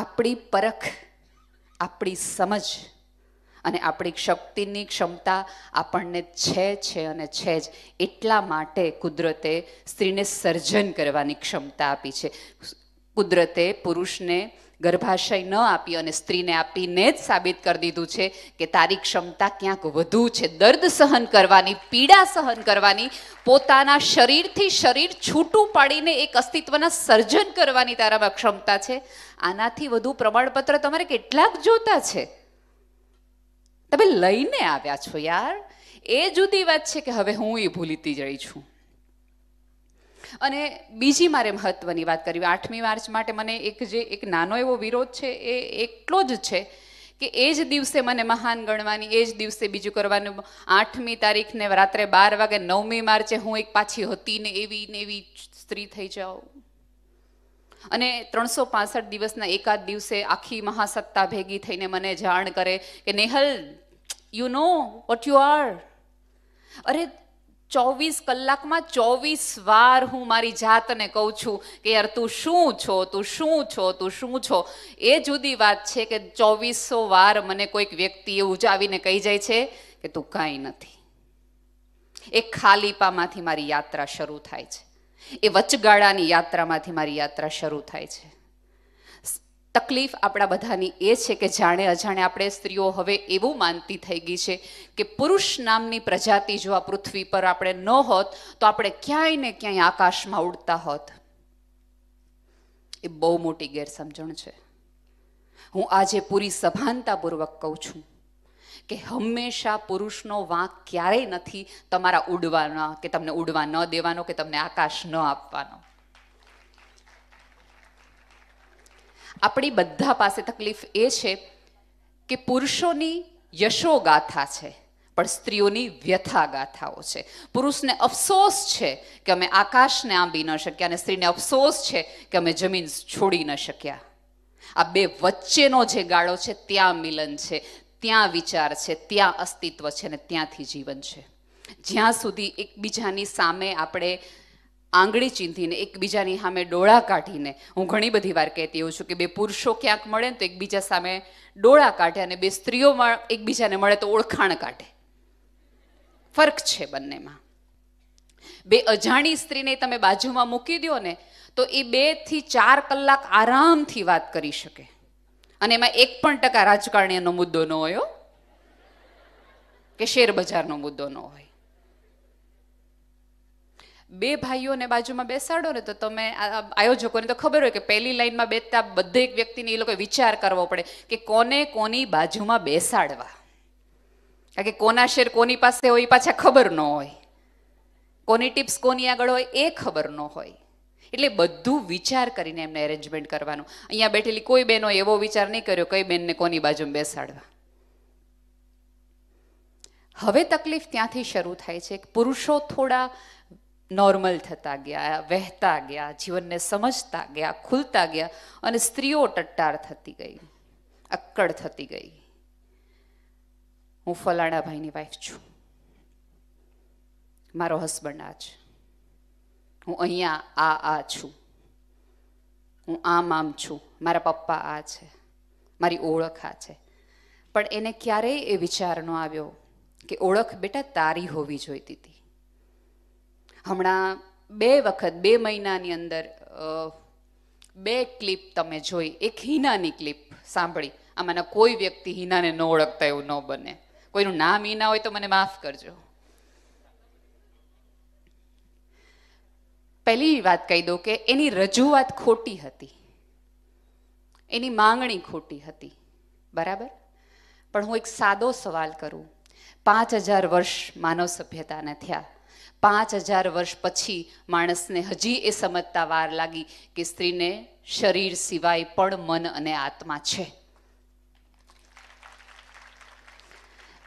આપણી પરખ આપણી સમજ અને આપણી શક્તિની ક્ષમતા આપણને છે છે અને છે જ એટલા માટે કુદરતે સ્ત્રીને સર્જન કરવાની ક્ષમતા આપી છે કુદરતે પુરુષને ગર્ભાશય ન આપી અને સ્ત્રીને આપીને જ સાબિત કરી દીધું છે કે તારી ક્ષમતા ક્યાંક વધુ છે દર્દ સહન કરવાની પીડા સહન કરવાની પોતાના શરીરથી શરીર છૂટું પાડીને એક અસ્તિત્વના સર્જન કરવાની તારામાં ક્ષમતા છે આનાથી વધુ પ્રમાણપત્ર તમારે કેટલાક જોતા છે તમે લઈને આવ્યા છો યાર એ જુદી વાત છે કે હવે હું એ ભૂલીતી જઈ છું અને બીજી મારે મહત્ત્વની વાત કરવી આઠમી માર્ચ માટે મને એક જે એક નાનો એવો વિરોધ છે એ એટલો જ છે કે એ જ દિવસે મને મહાન ગણવાની એ જ દિવસે બીજું કરવાનું આઠમી તારીખને રાત્રે બાર વાગે નવમી માર્ચે હું એક પાછી હતી ને એવી ને એવી સ્ત્રી થઈ જાઉં અને ત્રણસો પાસઠ દિવસના એકાદ દિવસે આખી મહાસત્તા ભેગી થઈને મને જાણ કરે કે Nehal you know what you are અરે ચોવીસ કલાકમાં ચોવીસ વાર હું મારી જાતને કહું છું કે યાર તું શું છો તું શું છો તું શું છો એ જુદી વાત છે કે ચોવીસો વાર મને કોઈક વ્યક્તિએ ઉજાવીને કહી જાય છે કે તું કાંઈ નથી એ ખાલીપામાંથી મારી યાત્રા શરૂ થાય છે એ વચગાળાની યાત્રામાંથી મારી યાત્રા શરૂ થાય છે તકલીફ આપણા બધાની એ છે કે જાણે અજાણે આપણે સ્ત્રીઓ હવે એવું માનતી થઈ ગઈ છે કે પુરુષ નામની પ્રજાતિ જો આ પૃથ્વી પર આપણે ન હોત તો આપણે ક્યાંય ને ક્યાંય આકાશમાં ઉડતા હોત એ બહુ મોટી ગેરસમજણ છે હું આજે પૂરી સભાનતાપૂર્વક કહું છું કે હંમેશા પુરુષનો વાંક ક્યારેય નથી તમારા ઉડવાનો કે તમને ઉડવા ન દેવાનો કે તમને આકાશ ન આપવાનો આપણી બધા પાસે તકલીફ એ છે કે પુરુષોની યશોગાથા છે પણ સ્ત્રીઓની વ્યથા ગાથાઓ છે પુરુષને અફસોસ છે કે અમે આકાશને આંબી ન શક્યા અને સ્ત્રીને અફસોસ છે કે અમે જમીન છોડી ન શક્યા આ બે વચ્ચેનો જે ગાળો છે ત્યાં મિલન છે ત્યાં વિચાર છે ત્યાં અસ્તિત્વ છે અને ત્યાંથી જીવન છે જ્યાં સુધી એકબીજાની સામે આપણે આંગળી ચીંધીને એકબીજાની સામે ડોળા કાઢીને હું ઘણી બધી વાર કહેતી હોઉં છું કે બે પુરુષો ક્યાંક મળે ને તો એકબીજા સામે ડોળા કાઢે અને બે સ્ત્રીઓ એકબીજાને મળે તો ઓળખાણ કાઢે ફર્ક છે બંનેમાં બે અજાણી સ્ત્રીને તમે બાજુમાં મૂકી દો ને તો એ બે થી ચાર કલાક આરામથી વાત કરી શકે અને એમાં એક પણ ટકા રાજકારણીનો મુદ્દો ન હોય કે શેર બજારનો મુદ્દો ન હોય બે ભાઈઓને બાજુમાં બેસાડો ને તો તમે આયોજકોને તો ખબર હોય કે પહેલી લાઈનમાં બેસતા દરેક વ્યક્તિને એ લોકો વિચાર કરવો પડે કે કોને કોની બાજુમાં બેસાડવા કારણ કે કોના શેર કોની પાસે હોય એ પાછા ખબર ન હોય કોની ટિપ્સ કોની આગળ હોય એ ખબર ન હોય એટલે બધું વિચાર કરીને એમને એરેન્જમેન્ટ કરવાનું અહીંયા બેઠેલી કોઈ બેનો એવો વિચાર નહીં કર્યો કઈ બેનને કોની બાજુમાં બેસાડવા હવે તકલીફ ત્યાંથી શરૂ થાય છે પુરુષો થોડા નોર્મલ થતા ગયા વહેતા ગયા જીવનને સમજતા ગયા ખુલતા ગયા અને સ્ત્રીઓ ટટ્ટાર થતી ગઈ અક્કડ થતી ગઈ હું ફલાણા ભાઈની વાઈફ છું મારો હસબન્ડ આ છે હું અહીંયા આ આ છું હું આમ આમ છું મારા પપ્પા આ છે મારી ઓળખ આ છે પણ એને ક્યારેય એ વિચાર ન આવ્યો કે ઓળખ બેટા તારી હોવી જોઈતી હતી હમણાં બે વખત બે મહિનાની અંદર બે ક્લિપ તમે જોઈ એક હિનાની ક્લિપ સાંભળી આમાંના કોઈ વ્યક્તિ હિનાને ન ઓળખતા એવું ન બને કોઈનું નામ હિના હોય તો મને માફ કરજો પહેલી વાત કહી દઉં કે એની રજૂઆત ખોટી હતી એની માંગણી ખોટી હતી બરાબર પણ હું એક સાદો સવાલ કરું પાંચ હજાર વર્ષ માનવ સભ્યતાને થયા પાંચ હજાર વર્ષ પછી માણસને હજી એ સમજતા વાર લાગી કે સ્ત્રીને શરીર સિવાય પણ મન અને આત્મા છે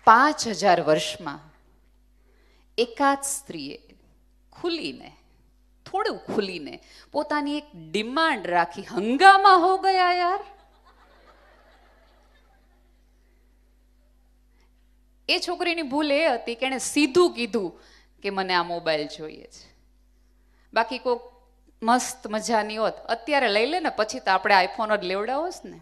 પાંચ હજાર વર્ષમાં એકાદ સ્ત્રીએ ખુલીને થોડું ખુલીને પોતાની એક ડિમાન્ડ રાખી હંગામા હો ગયા યાર એ છોકરીની ભૂલ એ હતી કે એણે સીધું કીધું કે મને આ મોબાઈલ જોઈએ છે બાકી કોઈક મસ્ત મજાની હોત અત્યારે લઈ લે ને પછી તો આપણે આઈફોન જ લેવડાવો જ ને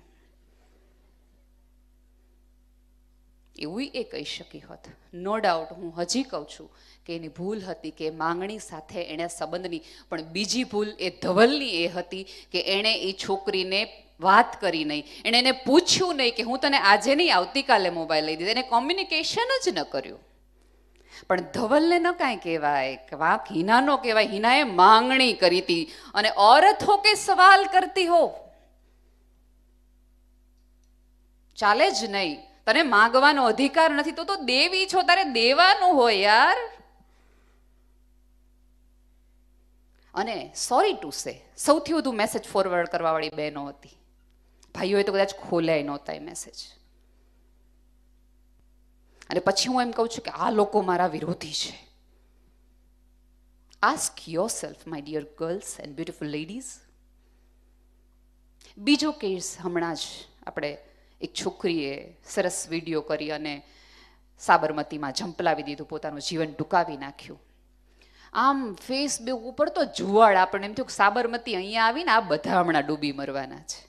એવું એ કહી શકી હોત નો ડાઉટ હું હજી કહું છું કે એની ભૂલ હતી કે માંગણી સાથે એણે સંબંધની પણ બીજી ભૂલ એ ધવલની એ હતી કે એણે એ છોકરીને વાત કરી નહીં એણે એને પૂછ્યું નહીં કે હું તને આજે નહીં આવતીકાલે મોબાઈલ લઈ દીધો એને કોમ્યુનિકેશન જ ન કર્યું પણ ધવલને ન કાંઈ કહેવાય કે વાક હિનાનો કહેવાય હિનાએ માંગણી કરી હતી અને ઓરત હો કે સવાલ કરતી હો ચાલે જ નહીં તને માગવાનો અધિકાર નથી તો તો દેવી છો તારે દેવાનું હોય યાર અને સોરી ટુ સે સૌથી વધુ મેસેજ ફોરવર્ડ કરવાવાળી બહેનો હતી ભાઈઓએ તો કદાચ ખોલાય નહોતા એ મેસેજ અને પછી હું એમ કહું છું કે આ લોકો મારા વિરોધી છે ask yourself my dear girls and beautiful ladies બીજો કેસ હમણાં જ આપણે એક છોકરીએ સરસ વિડીયો કરી અને સાબરમતીમાં ઝંપલાવી દીધું પોતાનું જીવન ટૂંકાવી નાખ્યું આમ ફેસબુક ઉપર તો જુવાળ આપણને એમ થયું કે સાબરમતી અહીંયા આવીને આ બધા હમણાં ડૂબી મરવાના છે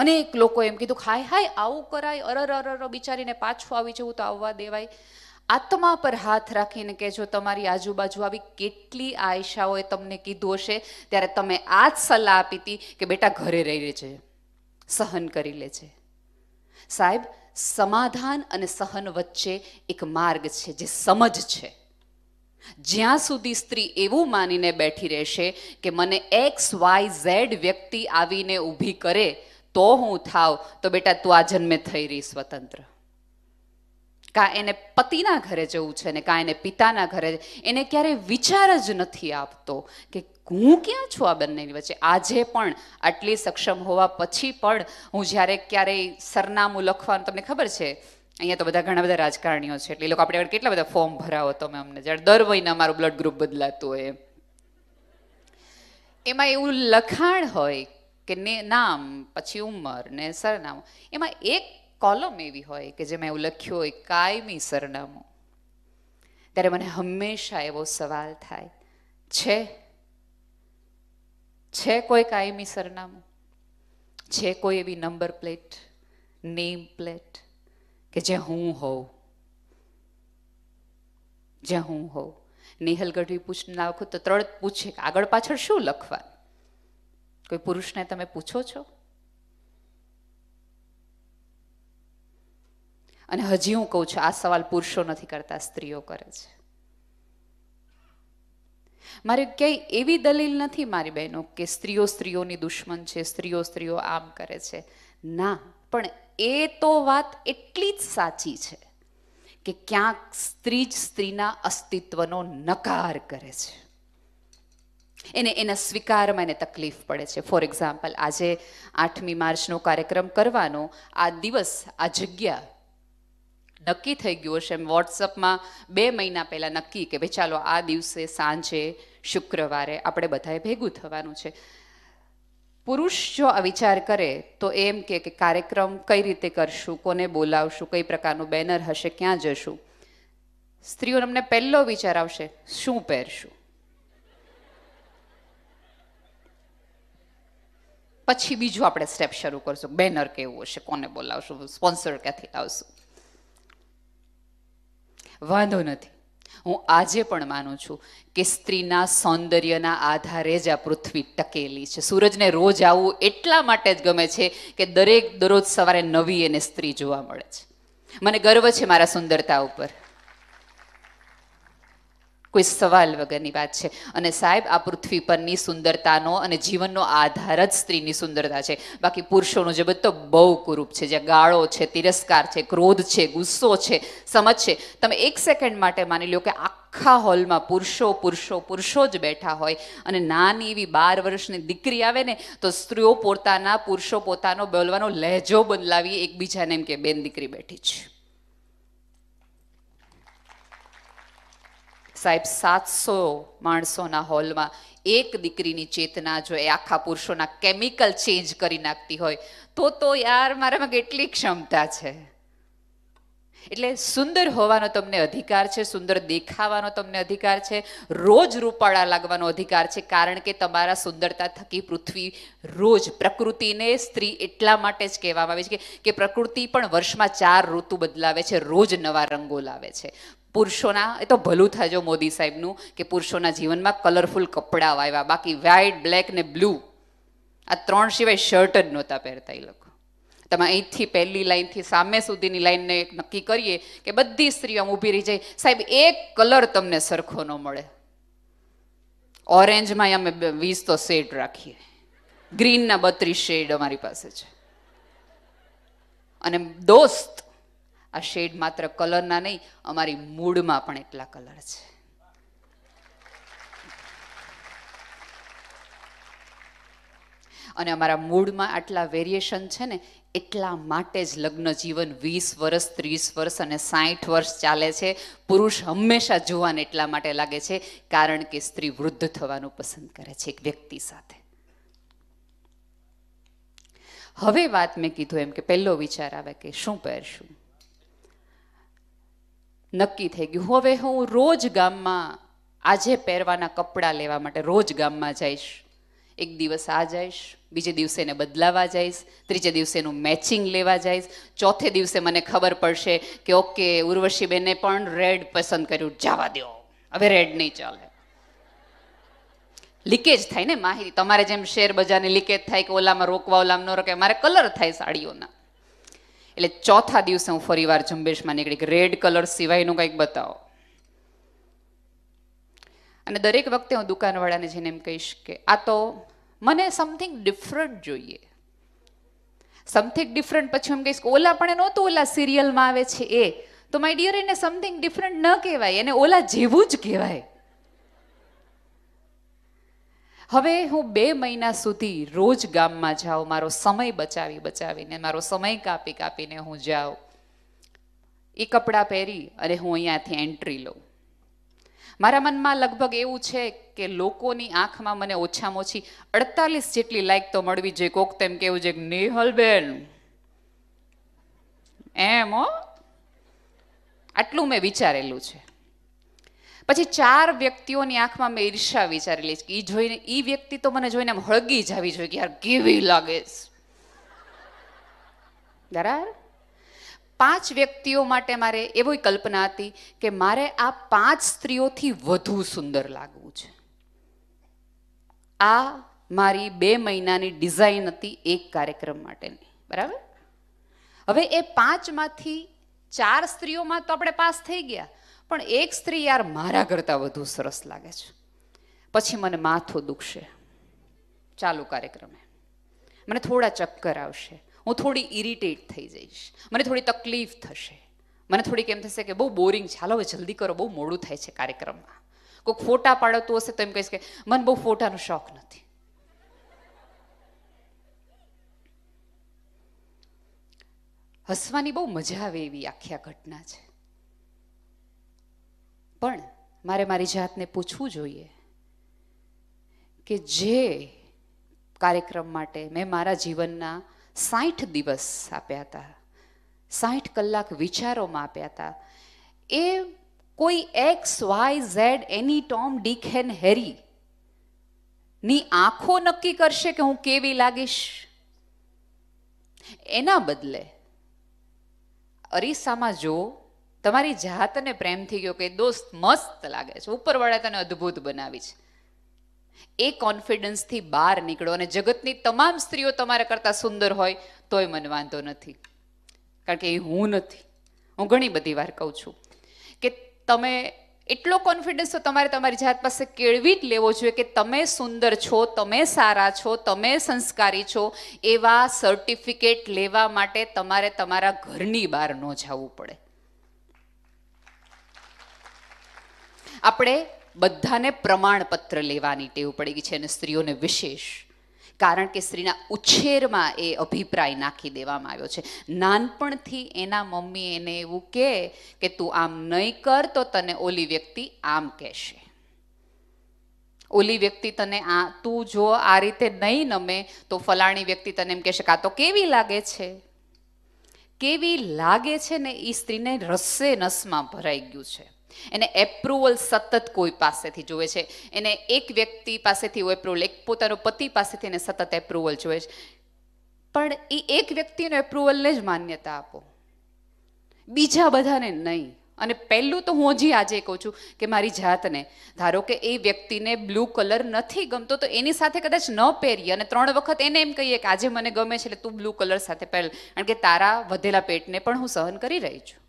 અનેક લોકો એમ કીધું હાય હાય આવું કરાય અરર અરર બિચારીને પાછું આવી જવું તો આવવા દેવાય આત્મા પર હાથ રાખીને કે જો તમારી આજુબાજુ આવી કેટલી આયશાઓએ તમને કીધું હશે ત્યારે તમે આ જ સલાહ આપી હતી કે બેટા ઘરે રહી લેજે સહન કરી લેજે સાહેબ સમાધાન અને સહન વચ્ચે એક માર્ગ છે જે સમજ છે જ્યાં સુધી સ્ત્રી એવું માનીને બેઠી રહેશે કે મને એક્સ વાય ઝેડ વ્યક્તિ આવીને ઊભી કરે તો હું થાવ તો બેટા તું આ જન્મે થઈ રહી સ્વતંત્ર કાં એને પતિના ઘરે જવું છે ને કાં એને પિતાના ઘરે એને ક્યારેય વિચાર જ નથી આપતો કે હું ક્યાં છું આ બંનેની વચ્ચે આજે પણ આટલી સક્ષમ હોવા પછી પણ હું જ્યારે ક્યારેય સરનામું લખવાનું તમને ખબર છે અહીંયા તો બધા ઘણા બધા રાજકારણીઓ છે એટલે એ લોકો આપણે આગળ કેટલા બધા ફોર્મ ભરાવો તમે અમને જ્યારે દર મહિને અમારું બ્લડ ગ્રુપ બદલાતું હોય એમાં એવું લખાણ હોય કે ને નામ પછી ઉંમર ને સરનામું એમાં એક કોલમ એવી હોય કે જે મેં એવું લખ્યું હોય કાયમી સરનામું ત્યારે મને હંમેશા એવો સવાલ થાય છે છે કોઈ કાયમી સરનામું છે કોઈ એવી નંબર પ્લેટ નેમ પ્લેટ કે જે હું હોઉં જ્યાં હું હોઉં નેહલ ગઢવી પૂછ નાખું તો ત્રણ પૂછે આગળ પાછળ શું લખવાનું કોઈ પુરુષને તમે પૂછો છો અને હજી હું કહું છું આ સવાલ પુરુષો નથી કરતા સ્ત્રીઓ કરે છે મારે ક્યાંય એવી દલીલ નથી મારી બહેનો કે સ્ત્રીઓ સ્ત્રીઓની દુશ્મન છે સ્ત્રીઓ સ્ત્રીઓ આમ કરે છે ના પણ એ તો વાત એટલી જ સાચી છે કે ક્યાંક સ્ત્રી જ સ્ત્રીના અસ્તિત્વનો નકાર કરે છે એને એના સ્વીકારમાં એને તકલીફ પડે છે ફોર એક્ઝામ્પલ આજે આઠમી માર્ચનો કાર્યક્રમ કરવાનો આ દિવસ આ જગ્યા નક્કી થઈ ગયું હશે એમ વોટ્સઅપમાં બે મહિના પહેલાં નક્કી કે ભાઈ ચાલો આ દિવસે સાંજે શુક્રવારે આપણે બધાએ ભેગું થવાનું છે પુરુષ જો આ વિચાર કરે તો એમ કે કાર્યક્રમ કઈ રીતે કરશું કોને બોલાવશું કઈ પ્રકારનું બેનર હશે ક્યાં જશું સ્ત્રીઓને પહેલો વિચાર આવશે શું પહેરશું પછી બીજું આપણે સ્ટેપ શરૂ કરશું બેનર કેવું હશે કોને બોલાવશું સ્પોન્સર ક્યાંથી લાવશું વાંધો નથી હું આજે પણ માનું છું કે સ્ત્રીના સૌંદર્યના આધારે જ આ પૃથ્વી ટકેલી છે સૂરજને રોજ આવવું એટલા માટે જ ગમે છે કે દરેક દરરોજ સવારે નવી એને સ્ત્રી જોવા મળે છે મને ગર્વ છે મારા સુંદરતા ઉપર કોઈ સવાલ વગરની વાત છે અને સાહેબ આ પૃથ્વી પરની સુંદરતાનો અને જીવનનો આધાર જ સ્ત્રીની સુંદરતા છે બાકી પુરુષોનું જગત તો બહુ કુરૂપ છે જે ગાળો છે તિરસ્કાર છે ક્રોધ છે ગુસ્સો છે સમજ છે તમે એક સેકન્ડ માટે માની લો કે આખા હોલમાં પુરુષો પુરુષો પુરુષો જ બેઠા હોય અને નાની એવી બાર વર્ષની દીકરી આવે ને તો સ્ત્રીઓ પોતાના પુરુષો પોતાનો બોલવાનો લહેજો બદલાવી એકબીજાને એમ કે બેન દીકરી બેઠી છે સાહેબ સાતસો માણસોના હોલમાં એક દીકરીની ચેતના જો એ આખા પુરુષોના કેમિકલ ચેન્જ કરી નાખતી હોય તો તો યાર મારામાં કેટલી ક્ષમતા છે એટલે સુંદર હોવાનો તમને અધિકાર છે સુંદર દેખાવાનો તમને અધિકાર છે રોજ રૂપાળા લાગવાનો અધિકાર છે કારણ કે તમારા સુંદરતા થકી પૃથ્વી રોજ પ્રકૃતિને સ્ત્રી એટલા માટે જ કહેવામાં આવે છે કે પ્રકૃતિ પણ વર્ષમાં ચાર ઋતુ બદલાવે છે રોજ નવા રંગો લાવે છે પુરુષોના એ તો ભલું થાય જો મોદી સાહેબનું કે પુરુષોના જીવનમાં કલરફુલ કપડાં વાવ્યા બાકી વ્હાઇટ બ્લેક ને બ્લુ આ ત્રણ સિવાય શર્ટ જ નહોતા પહેરતા એ લોકો તમે અહીંથી પહેલી લાઈનથી સામે સુધીની એક નક્કી કરીએ કે બધી સ્ત્રીઓ ઊભી રહી જાય સાહેબ એક કલર તમને સરખો ન મળે ઓરેન્જમાં અમે વીસ તો શેડ રાખીએ ગ્રીનના બત્રીસ શેડ અમારી પાસે છે અને દોસ્ત આ શેડ માત્ર કલરના નહીં અમારી મૂડમાં પણ એટલા કલર છે અને અમારા મૂળમાં આટલા વેરિએશન છે ને એટલા માટે જ લગ્ન જીવન વીસ વર્ષ ત્રીસ વર્ષ અને સાઠ વર્ષ ચાલે છે પુરુષ હંમેશા જોવાને એટલા માટે લાગે છે કારણ કે સ્ત્રી વૃદ્ધ થવાનું પસંદ કરે છે એક વ્યક્તિ સાથે હવે વાત મેં કીધું એમ કે પહેલો વિચાર આવે કે શું પહેરશું નક્કી થઈ ગયું હવે હું રોજ ગામમાં આજે પહેરવાના કપડાં લેવા માટે રોજ ગામમાં જઈશ એક દિવસ આ જઈશ બીજે દિવસે એને બદલાવા જઈશ ત્રીજે દિવસે એનું મેચિંગ લેવા જઈશ ચોથે દિવસે મને ખબર પડશે કે ઓકે ઉર્વશીબેને પણ રેડ પસંદ કર્યું જવા દો હવે રેડ નહીં ચાલે લીકેજ થાય ને માહિતી તમારે જેમ શેર બજારની લીકેજ થાય કે ઓલામાં રોકવા ઓલામાં ન રોકે મારે કલર થાય સાડીઓના એટલે ચોથા દિવસે હું ફરી વાર ઝુંબેશમાં નીકળી રેડ કલર સિવાયનું કંઈક બતાવો અને દરેક વખતે હું દુકાનવાળાને જઈને એમ કહીશ કે આ તો મને સમથિંગ ડિફરન્ટ જોઈએ સમથિંગ ડિફરન્ટ પછી એમ કહીશ ઓલા પણ નહોતું ઓલા સિરિયલમાં આવે છે એ તો માય ડિયર એને સમથિંગ ડિફરન્ટ ન કહેવાય એને ઓલા જેવું જ કહેવાય હવે હું બે મહિના સુધી રોજ ગામમાં જાઉં મારો સમય બચાવી બચાવીને મારો સમય કાપી કાપીને હું જાઉં એ કપડાં પહેરી અને હું અહીંયાથી એન્ટ્રી લઉં મારા મનમાં લગભગ એવું છે કે લોકોની આંખમાં મને ઓછામાં ઓછી અડતાલીસ જેટલી લાઈક તો મળવી જોઈએ કોક તેમ કેવું છે નેહલબેન એમ હો આટલું મેં વિચારેલું છે પછી ચાર વ્યક્તિઓની આંખમાં મેં ઈર્ષા વિચારી લઈશ કે એ જોઈને એ વ્યક્તિ તો મને જોઈને આમ હળગી જાવી જોઈએ કે યાર કેવી લાગે બરાબર પાંચ વ્યક્તિઓ માટે મારે એવી કલ્પના હતી કે મારે આ પાંચ સ્ત્રીઓથી વધુ સુંદર લાગવું છે આ મારી બે મહિનાની ડિઝાઇન હતી એક કાર્યક્રમ માટેની બરાબર હવે એ પાંચમાંથી ચાર સ્ત્રીઓમાં તો આપણે પાસ થઈ ગયા પણ એક સ્ત્રી યાર મારા કરતાં વધુ સરસ લાગે છે પછી મને માથું દુખશે ચાલુ કાર્યક્રમે મને થોડા ચક્કર આવશે હું થોડી ઇરિટેટ થઈ જઈશ મને થોડી તકલીફ થશે મને થોડીક એમ થશે કે બહુ બોરિંગ છે હાલો હવે જલ્દી કરો બહુ મોડું થાય છે કાર્યક્રમમાં કોઈક ફોટા પાડતું હશે તો એમ કહીશ કે મને બહુ ફોટાનો શોખ નથી હસવાની બહુ મજા આવે એવી આખી આ ઘટના છે પણ મારે મારી જાતને પૂછવું જોઈએ કે જે કાર્યક્રમ માટે મેં મારા જીવનના સાઠ દિવસ આપ્યા હતા સાઠ કલાક વિચારોમાં આપ્યા હતા એ કોઈ એક્સ વાય ઝેડ એની ટોમ ડીક હેન હેરી ની આંખો નક્કી કરશે કે હું કેવી લાગીશ એના બદલે અરીસામાં જો તમારી જાતને પ્રેમથી ગયો કે દોસ્ત મસ્ત લાગે છે ઉપરવાળા તને અદ્ભુત બનાવી છે એ કોન્ફિડન્સથી બહાર નીકળો અને જગતની તમામ સ્ત્રીઓ તમારા કરતાં સુંદર હોય તોય મને વાંધો નથી કારણ કે એ હું નથી હું ઘણી બધી વાર કહું છું કે તમે એટલો કોન્ફિડન્સ તો તમારે તમારી જાત પાસે કેળવી જ લેવો જોઈએ કે તમે સુંદર છો તમે સારા છો તમે સંસ્કારી છો એવા સર્ટિફિકેટ લેવા માટે તમારે તમારા ઘરની બહાર ન જવું પડે આપણે બધાને પ્રમાણપત્ર લેવાની ટેવ પડી ગઈ છે અને સ્ત્રીઓને વિશેષ કારણ કે સ્ત્રીના ઉછેરમાં એ અભિપ્રાય નાખી દેવામાં આવ્યો છે નાનપણથી એના મમ્મી એને એવું કહે કે તું આમ નહીં કર તો તને ઓલી વ્યક્તિ આમ કહેશે ઓલી વ્યક્તિ તને આ તું જો આ રીતે નહીં નમે તો ફલાણી વ્યક્તિ તને એમ કહેશે કાં તો કેવી લાગે છે કેવી લાગે છે ને એ સ્ત્રીને રસે નસમાં ભરાઈ ગયું છે એને એપ્રુવલ સતત કોઈ પાસેથી જોવે છે એને એક વ્યક્તિ પાસેથી એપ્રુવલ એક પોતાનો પતિ પાસેથી એને સતત એપ્રુવલ જોવે છે પણ એ એક વ્યક્તિને એપ્રુવલને જ માન્યતા આપો બીજા બધાને નહીં અને પહેલું તો હું હજી આજે કહું છું કે મારી જાતને ધારો કે એ વ્યક્તિને બ્લુ કલર નથી ગમતો તો એની સાથે કદાચ ન પહેરીએ અને ત્રણ વખત એને એમ કહીએ કે આજે મને ગમે છે એટલે તું બ્લુ કલર સાથે પહેર કારણ કે તારા વધેલા પેટને પણ હું સહન કરી રહી છું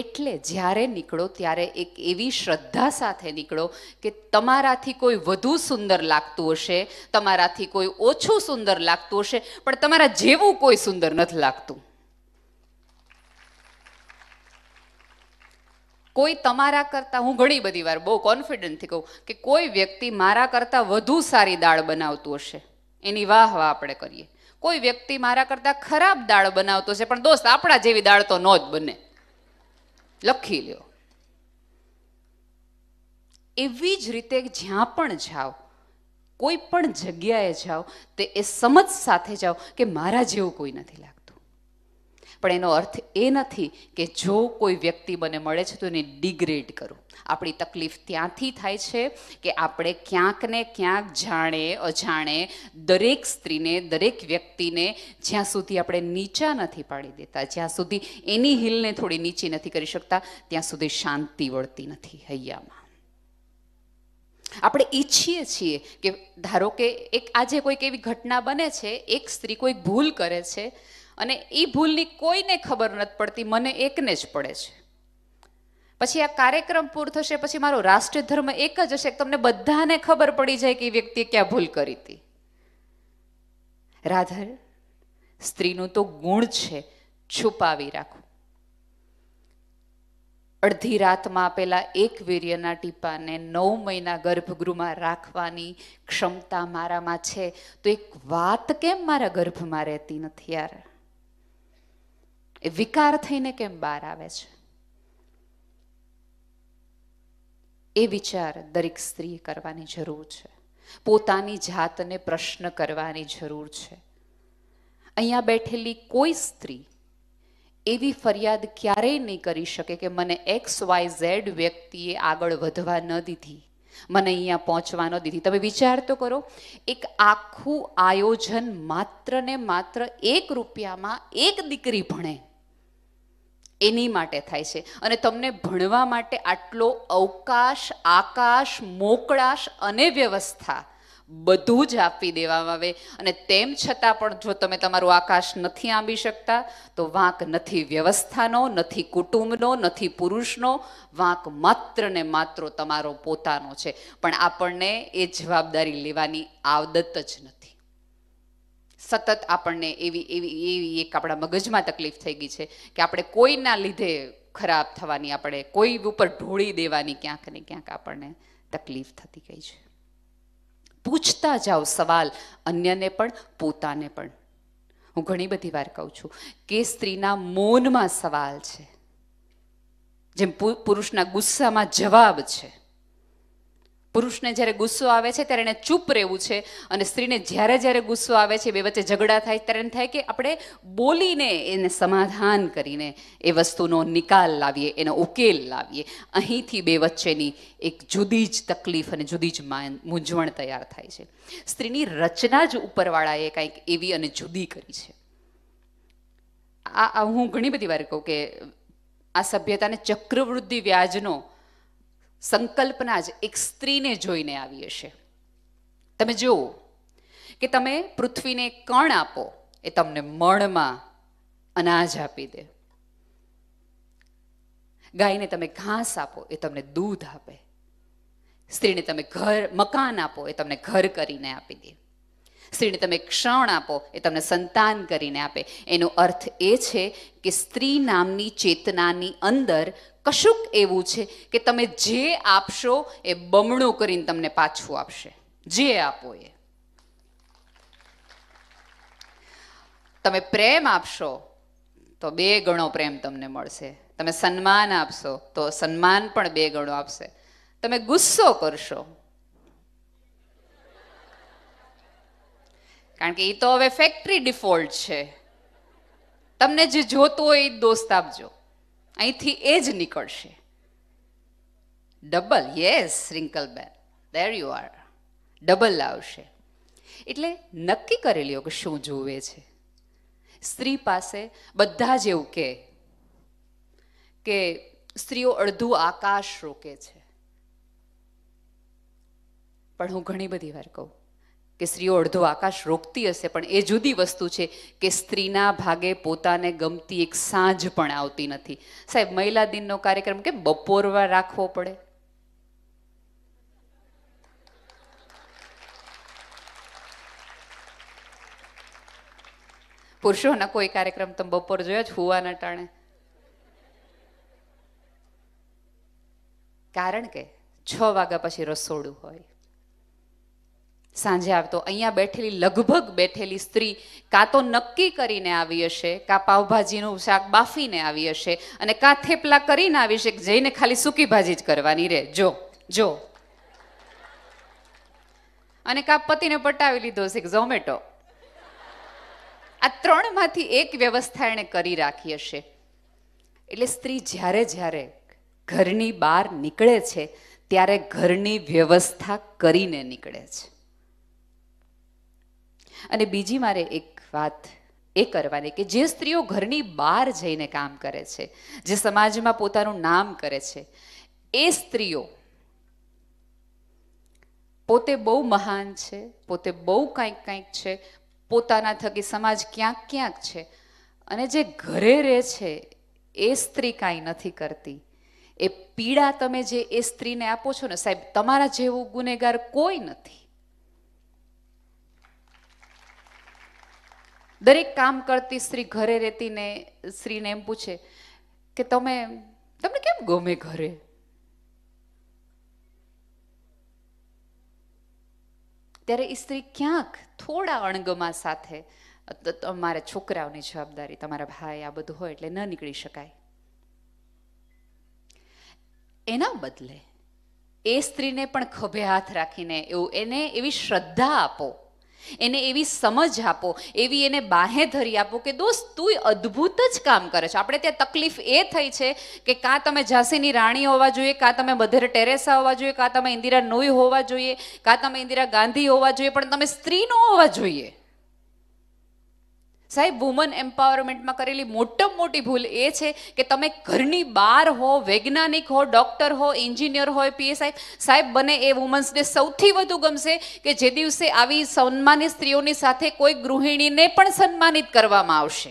એટલે જ્યારે નીકળો ત્યારે એક એવી શ્રદ્ધા સાથે નીકળો કે તમારાથી કોઈ વધુ સુંદર લાગતું હશે તમારાથી કોઈ ઓછું સુંદર લાગતું હશે પણ તમારા જેવું કોઈ સુંદર નથી લાગતું કોઈ તમારા કરતાં હું ઘણી બધી વાર બહુ કોન્ફિડન્ટથી કહું કે કોઈ વ્યક્તિ મારા કરતાં વધુ સારી દાળ બનાવતું હશે એની વાહ વાહ આપણે કરીએ કોઈ વ્યક્તિ મારા કરતાં ખરાબ દાળ બનાવતો હશે પણ દોસ્ત આપણા જેવી દાળ તો ન જ બને લખી લ્યો એવી જ રીતે જ્યાં પણ જાઓ કોઈ પણ જગ્યાએ જાઓ તે એ સમજ સાથે જાઓ કે મારા જેવું કોઈ નથી લાગતું પણ એનો અર્થ એ નથી કે જો કોઈ વ્યક્તિ મને મળે છે તો એને ડિગ્રેડ કરું આપણી તકલીફ ત્યાંથી થાય છે કે આપણે ક્યાંક ને ક્યાંક જાણે અજાણે દરેક સ્ત્રીને દરેક વ્યક્તિને જ્યાં સુધી આપણે નીચા નથી પાડી દેતા જ્યાં સુધી એની હિલને થોડી નીચી નથી કરી શકતા ત્યાં સુધી શાંતિ વળતી નથી હૈયામાં આપણે ઈચ્છીએ છીએ કે ધારો કે એક આજે કોઈક એવી ઘટના બને છે એક સ્ત્રી કોઈ ભૂલ કરે છે અને એ ભૂલની કોઈને ખબર નથી પડતી મને એકને જ પડે છે પછી આ કાર્યક્રમ પૂરો થશે પછી મારો રાષ્ટ્રીય ધર્મ એક જ હશે તમને બધાને ખબર પડી જાય કે એ વ્યક્તિએ ક્યાં ભૂલ કરી હતી રાધર સ્ત્રીનું તો ગુણ છે છુપાવી રાખો અડધી રાતમાં આપેલા એક વીર્યના ટીપાને નવ મહિના ગર્ભગૃહમાં રાખવાની ક્ષમતા મારામાં છે તો એક વાત કેમ મારા ગર્ભમાં રહેતી નથી યાર એ વિકાર થઈને કેમ બહાર આવે છે એ વિચાર દરેક સ્ત્રીએ કરવાની જરૂર છે પોતાની જાતને પ્રશ્ન કરવાની જરૂર છે અહીંયા બેઠેલી કોઈ સ્ત્રી એવી ફરિયાદ ક્યારેય નહીં કરી શકે કે મને એક્સ વાય ઝેડ વ્યક્તિએ આગળ વધવા ન દીધી મને અહીંયા પહોંચવા ન દીધી તમે વિચાર તો કરો એક આખું આયોજન માત્ર ને માત્ર એક રૂપિયામાં એક દીકરી ભણે એની માટે થાય છે અને તમને ભણવા માટે આટલો અવકાશ આકાશ મોકળાશ અને વ્યવસ્થા બધું જ આપી દેવામાં આવે અને તેમ છતાં પણ જો તમે તમારું આકાશ નથી આંબી શકતા તો વાંક નથી વ્યવસ્થાનો નથી કુટુંબનો નથી પુરુષનો વાંક માત્ર ને માત્ર તમારો પોતાનો છે પણ આપણને એ જવાબદારી લેવાની આદત જ નથી સતત આપણને એવી એવી એવી એક આપણા મગજમાં તકલીફ થઈ ગઈ છે કે આપણે કોઈના લીધે ખરાબ થવાની આપણે કોઈ ઉપર ઢોળી દેવાની ક્યાંક ને ક્યાંક આપણને તકલીફ થતી ગઈ છે પૂછતા જાઓ સવાલ અન્યને પણ પોતાને પણ હું ઘણી બધી વાર કહું છું કે સ્ત્રીના મૌનમાં સવાલ છે જેમ પુરુષના ગુસ્સામાં જવાબ છે પુરુષને જ્યારે ગુસ્સો આવે છે ત્યારે એને ચૂપ રહેવું છે અને સ્ત્રીને જ્યારે જ્યારે ગુસ્સો આવે છે બે વચ્ચે ઝઘડા થાય ત્યારે એમ થાય કે આપણે બોલીને એને સમાધાન કરીને એ વસ્તુનો નિકાલ લાવીએ એનો ઉકેલ લાવીએ અહીંથી બે વચ્ચેની એક જુદી જ તકલીફ અને જુદી જ મૂંઝવણ તૈયાર થાય છે સ્ત્રીની રચના જ ઉપરવાળાએ કંઈક એવી અને જુદી કરી છે આ હું ઘણી બધી વાર કહું કે આ સભ્યતાને ચક્રવૃદ્ધિ વ્યાજનો સંકલ્પના જ એક સ્ત્રીને જોઈને આવી હશે તમે જુઓ કે તમે પૃથ્વીને કણ આપો એ તમને મણમાં અનાજ આપી દે ગાયને તમે ઘાસ આપો એ તમને દૂધ આપે સ્ત્રીને તમે ઘર મકાન આપો એ તમને ઘર કરીને આપી દે સ્ત્રીને તમે ક્ષણ આપો એ તમને સંતાન કરીને આપે એનો અર્થ એ છે કે સ્ત્રી નામની ચેતનાની અંદર કશુંક એવું છે કે તમે જે આપશો એ બમણું કરીને તમને પાછું આપશે જે આપો એ તમે પ્રેમ આપશો તો બે ગણો પ્રેમ તમને મળશે તમે સન્માન આપશો તો સન્માન પણ બે ગણો આપશે તમે ગુસ્સો કરશો કારણ કે એ તો હવે ફેક્ટરી ડિફોલ્ટ છે તમને જે જોતું હોય એ દોસ્ત આપજો અહીંથી એ જ નીકળશે ડબલ યસ બેન દેર યુ આર ડબલ લાવશે એટલે નક્કી કરેલી કે શું જોવે છે સ્ત્રી પાસે બધા જ એવું કે સ્ત્રીઓ અડધું આકાશ રોકે છે પણ હું ઘણી બધી વાર કહું કે સ્ત્રીઓ અડધો આકાશ રોકતી હશે પણ એ જુદી વસ્તુ છે કે સ્ત્રીના ભાગે પોતાને ગમતી એક સાંજ પણ આવતી નથી સાહેબ મહિલા દિનનો કાર્યક્રમ કે બપોરવા રાખવો પડે પુરુષોના કોઈ કાર્યક્રમ તમે બપોર જોયા જ હોવાના ટાણે કારણ કે છ વાગ્યા પછી રસોડું હોય સાંજે આવતો અહીંયા બેઠેલી લગભગ બેઠેલી સ્ત્રી કાં તો નક્કી કરીને આવી હશે કાં પાવભાજીનું શાક બાફીને આવી હશે અને કાં થેપલા કરીને આવી હશે જઈને ખાલી સૂકી ભાજી જ કરવાની રે જો જો અને કાં પતિને પટાવી લીધો છે ઝોમેટો આ ત્રણમાંથી એક વ્યવસ્થા એણે કરી રાખી હશે એટલે સ્ત્રી જ્યારે જ્યારે ઘરની બહાર નીકળે છે ત્યારે ઘરની વ્યવસ્થા કરીને નીકળે છે અને બીજી મારે એક વાત એ કરવાની કે જે સ્ત્રીઓ ઘરની બહાર જઈને કામ કરે છે જે સમાજમાં પોતાનું નામ કરે છે એ સ્ત્રીઓ પોતે બહુ મહાન છે પોતે બહુ કાંઈક કંઈક છે પોતાના થકી સમાજ ક્યાંક ક્યાંક છે અને જે ઘરે રહે છે એ સ્ત્રી કાંઈ નથી કરતી એ પીડા તમે જે એ સ્ત્રીને આપો છો ને સાહેબ તમારા જેવું ગુનેગાર કોઈ નથી દરેક કામ કરતી સ્ત્રી ઘરે રહેતીને સ્ત્રીને એમ પૂછે કે તમે તમને કેમ ગમે ઘરે ત્યારે એ સ્ત્રી ક્યાંક થોડા અણગમા સાથે તમારા છોકરાઓની જવાબદારી તમારા ભાઈ આ બધું હોય એટલે ન નીકળી શકાય એના બદલે એ સ્ત્રીને પણ ખભે હાથ રાખીને એવું એને એવી શ્રદ્ધા આપો એને એવી સમજ આપો એવી એને બાહે ધરી આપો કે દોસ્ત તું અદ્ભુત જ કામ કરે છે આપણે ત્યાં તકલીફ એ થઈ છે કે કાં તમે ઝાંસીની રાણી હોવા જોઈએ કાં તમે મધર ટેરેસા હોવા જોઈએ કાં તમે ઇન્દિરા નોઈ હોવા જોઈએ કાં તમે ઇન્દિરા ગાંધી હોવા જોઈએ પણ તમે સ્ત્રી ન હોવા જોઈએ સાહેબ વુમન એમ્પાવરમેન્ટમાં કરેલી મોટામાં મોટી ભૂલ એ છે કે તમે ઘરની બહાર હો વૈજ્ઞાનિક હો ડૉક્ટર હો એન્જિનિયર હોય પીએસઆઈ સાહેબ બને એ વુમન્સને સૌથી વધુ ગમશે કે જે દિવસે આવી સન્માનિત સ્ત્રીઓની સાથે કોઈ ગૃહિણીને પણ સન્માનિત કરવામાં આવશે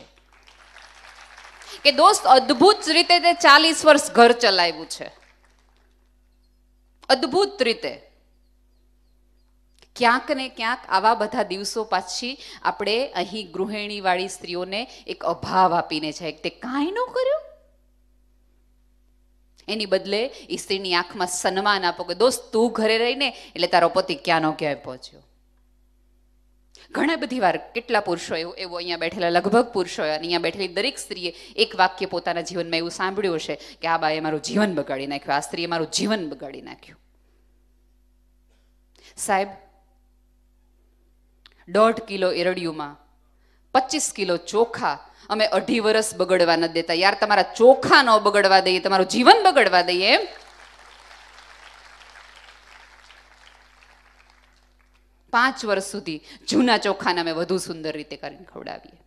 કે દોસ્ત અદ્ભુત રીતે તે ચાલીસ વર્ષ ઘર ચલાવ્યું છે અદ્ભુત રીતે ક્યાંક ને ક્યાંક આવા બધા દિવસો પાછી આપણે અહીં ગૃહિણીવાળી સ્ત્રીઓને એક અભાવ આપીને છે તે કાંઈ ન કર્યું એની બદલે એ સ્ત્રીની આંખમાં સન્માન આપો કે દોસ્ત તું ઘરે રહીને એટલે તારો પતિ ક્યાંનો ક્યાંય પહોંચ્યો ઘણા બધી વાર કેટલા પુરુષો એવું એવો અહીંયા બેઠેલા લગભગ પુરુષો અને અહીંયા બેઠેલી દરેક સ્ત્રીએ એક વાક્ય પોતાના જીવનમાં એવું સાંભળ્યું હશે કે આ બાએ મારું જીવન બગાડી નાખ્યું આ સ્ત્રીએ મારું જીવન બગાડી નાખ્યું સાહેબ દોઢ કિલો એરડિયુંમાં પચીસ કિલો ચોખા અમે અઢી વર્ષ બગડવા ન દેતા યાર તમારા ચોખા ન બગડવા દઈએ તમારું જીવન બગડવા દઈએ પાંચ વર્ષ સુધી જૂના ચોખાને અમે વધુ સુંદર રીતે કરીને ખવડાવીએ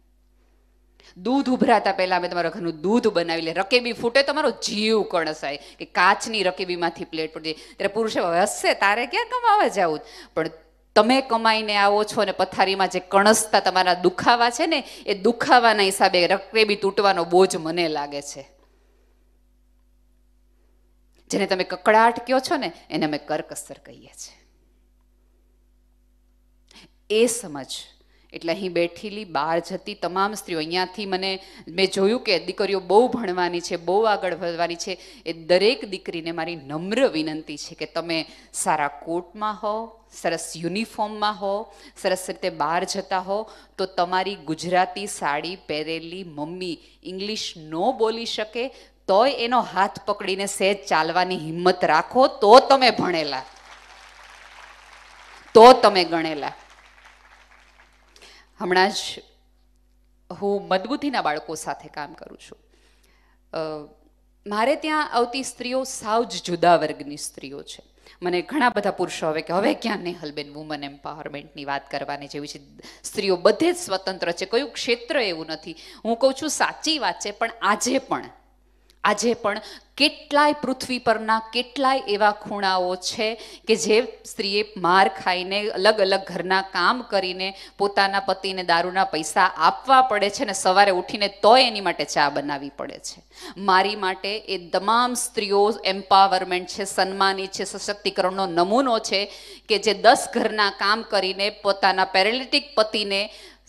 દૂધ ઉભરાતા પહેલાં અમે તમારા ઘરનું દૂધ બનાવી લે રકેબી ફૂટે તમારો જીવ કણસાય કે કાચની રકેબીમાંથી પ્લેટ પડી જાય ત્યારે પુરુષે હસશે તારે ક્યાં કમાવા જવું પણ તમે કમાઈને આવો છો ને પથારીમાં જે કણસતા તમારા દુખાવા છે ને એ દુખાવાના હિસાબે રકરેબી તૂટવાનો બોજ મને લાગે છે જેને તમે કકડાટ કહો છો ને એને અમે કરકસર કહીએ છીએ એ સમજ એટલે અહીં બેઠેલી બહાર જતી તમામ સ્ત્રીઓ અહીંયાથી મને મેં જોયું કે દીકરીઓ બહુ ભણવાની છે બહુ આગળ વધવાની છે એ દરેક દીકરીને મારી નમ્ર વિનંતી છે કે તમે સારા કોટમાં હો સરસ યુનિફોર્મમાં હો સરસ રીતે બહાર જતા હો તો તમારી ગુજરાતી સાડી પહેરેલી મમ્મી ઇંગ્લિશ ન બોલી શકે તોય એનો હાથ પકડીને સહેજ ચાલવાની હિંમત રાખો તો તમે ભણેલા તો તમે ગણેલા હમણાં જ હું મજબૂતીના બાળકો સાથે કામ કરું છું મારે ત્યાં આવતી સ્ત્રીઓ સાવ જ જુદા વર્ગની સ્ત્રીઓ છે મને ઘણા બધા પુરુષો હવે કે હવે ક્યાં નહીં હલબેન વુમન એમ્પાવરમેન્ટની વાત કરવાની જેવી છે સ્ત્રીઓ બધે જ સ્વતંત્ર છે કયું ક્ષેત્ર એવું નથી હું કહું છું સાચી વાત છે પણ આજે પણ આજે પણ કેટલાય પૃથ્વી પરના કેટલાય એવા ખૂણાઓ છે કે જે સ્ત્રીએ માર ખાઈને અલગ અલગ ઘરના કામ કરીને પોતાના પતિને દારૂના પૈસા આપવા પડે છે ને સવારે ઉઠીને તોય એની માટે ચા બનાવવી પડે છે મારી માટે એ તમામ સ્ત્રીઓ એમ્પાવરમેન્ટ છે સન્માનિત છે સશક્તિકરણનો નમૂનો છે કે જે દસ ઘરના કામ કરીને પોતાના પેરેલિટિક પતિને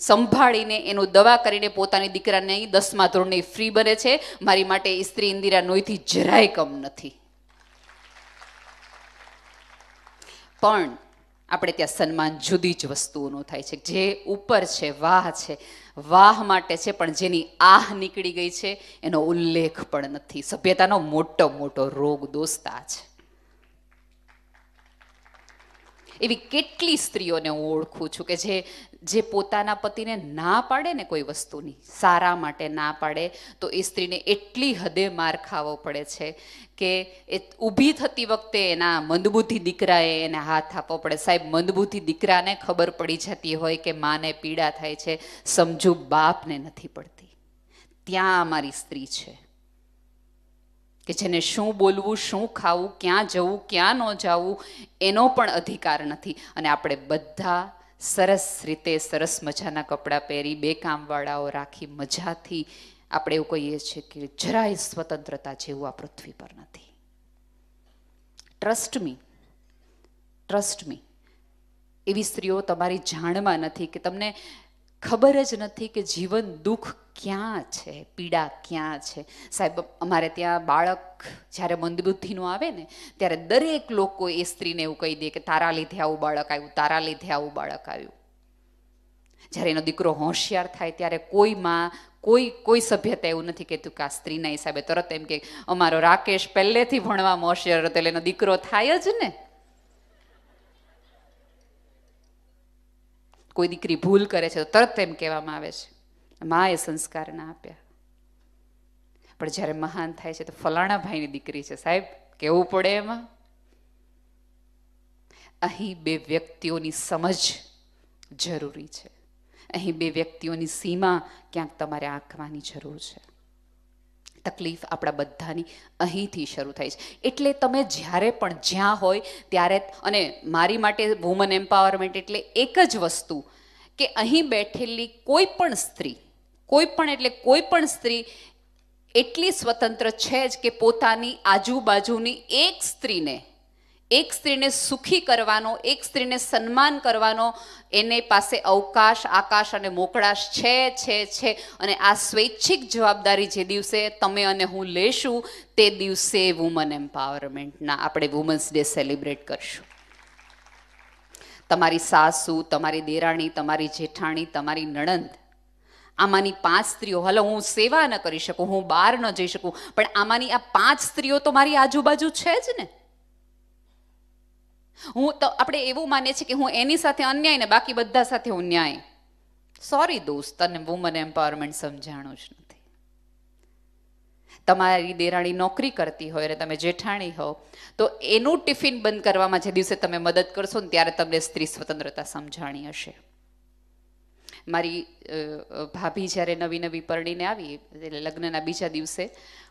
સંભાળીને એનો દવા કરીને પોતાની દીકરાને અહીં દસમા ધોરણે ફ્રી બને છે મારી માટે એ સ્ત્રી ઇન્દિરા નોયથી જરાય કમ નથી પણ આપણે ત્યાં સન્માન જુદી જ વસ્તુઓનું થાય છે જે ઉપર છે વાહ છે વાહ માટે છે પણ જેની આહ નીકળી ગઈ છે એનો ઉલ્લેખ પણ નથી સભ્યતાનો મોટો મોટો રોગ દોસ્તા છે એવી કેટલી સ્ત્રીઓને હું ઓળખું છું કે જે જે પોતાના પતિને ના પાડે ને કોઈ વસ્તુની સારા માટે ના પાડે તો એ સ્ત્રીને એટલી હદે માર ખાવો પડે છે કે એ ઊભી થતી વખતે એના મંદબુદ્ધિ દીકરાએ એને હાથ આપવો પડે સાહેબ મંદબુદ્ધિ દીકરાને ખબર પડી જતી હોય કે માને પીડા થાય છે સમજુ બાપને નથી પડતી ત્યાં અમારી સ્ત્રી છે કે જેને શું બોલવું શું ખાવું ક્યાં જવું ક્યાં ન જવું એનો પણ અધિકાર નથી અને આપણે બધા સરસ રીતે સરસ મજાના કપડાં પહેરી બે કામવાળાઓ રાખી મજાથી આપણે એવું કહીએ છીએ કે જરાય સ્વતંત્રતા જેવું આ પૃથ્વી પર નથી ટ્રસ્ટ મી ટ્રસ્ટ મી એવી સ્ત્રીઓ તમારી જાણમાં નથી કે તમને ખબર જ નથી કે જીવન દુઃખ ક્યાં છે પીડા ક્યાં છે સાહેબ અમારે ત્યાં બાળક જ્યારે મંદબુદ્ધિનું આવે ને ત્યારે દરેક લોકો એ સ્ત્રીને એવું કહી દે કે તારા લીધે આવું બાળક આવ્યું તારા લીધે આવું બાળક આવ્યું જ્યારે એનો દીકરો હોશિયાર થાય ત્યારે કોઈમાં કોઈ કોઈ સભ્યતા એવું નથી કહેતું કે આ સ્ત્રીના હિસાબે તરત એમ કે અમારો રાકેશ પહેલેથી ભણવામાં હોશિયાર હતો એટલે એનો દીકરો થાય જ ને કોઈ દીકરી ભૂલ કરે છે તો તરત એમ કહેવામાં આવે છે માએ સંસ્કાર ના આપ્યા પણ જ્યારે મહાન થાય છે તો ફલાણા ભાઈની દીકરી છે સાહેબ કેવું પડે એમાં અહીં બે વ્યક્તિઓની સમજ જરૂરી છે અહીં બે વ્યક્તિઓની સીમા ક્યાંક તમારે આંકવાની જરૂર છે તકલીફ આપણા બધાની અહીંથી શરૂ થાય છે એટલે તમે જ્યારે પણ જ્યાં હોય ત્યારે અને મારી માટે વુમન એમ્પાવરમેન્ટ એટલે એક જ વસ્તુ કે અહીં બેઠેલી કોઈ પણ સ્ત્રી કોઈ પણ એટલે કોઈ પણ સ્ત્રી એટલી સ્વતંત્ર છે જ કે પોતાની આજુબાજુની એક સ્ત્રીને એક સ્ત્રીને સુખી કરવાનો એક સ્ત્રીને સન્માન કરવાનો એને પાસે અવકાશ આકાશ અને મોકળાશ છે છે છે અને આ સ્વૈચ્છિક જવાબદારી જે દિવસે તમે અને હું લેશું તે દિવસે વુમન એમ્પાવરમેન્ટના આપણે વુમન્સ ડે સેલિબ્રેટ કરશું તમારી સાસુ તમારી દેરાણી તમારી જેઠાણી તમારી નણંદ આમાંની પાંચ સ્ત્રીઓ હલો હું સેવા ન કરી શકું હું બહાર ન જઈ શકું પણ આમાંની આ પાંચ સ્ત્રીઓ તો મારી આજુબાજુ છે જ ને હું તો આપણે એવું માનીએ છીએ કે હું એની સાથે અન્યાય ને બાકી બધા સાથે હું ન્યાય સોરી દોસ્ત તને વુમન એમ્પાવરમેન્ટ સમજાણું જ નથી તમારી દેરાણી નોકરી કરતી હોય અને તમે જેઠાણી હો તો એનું ટિફિન બંધ કરવામાં જે દિવસે તમે મદદ કરશો ને ત્યારે તમને સ્ત્રી સ્વતંત્રતા સમજાણી હશે મારી ભાભી જ્યારે નવી નવી પરણીને આવી એટલે લગ્નના બીજા દિવસે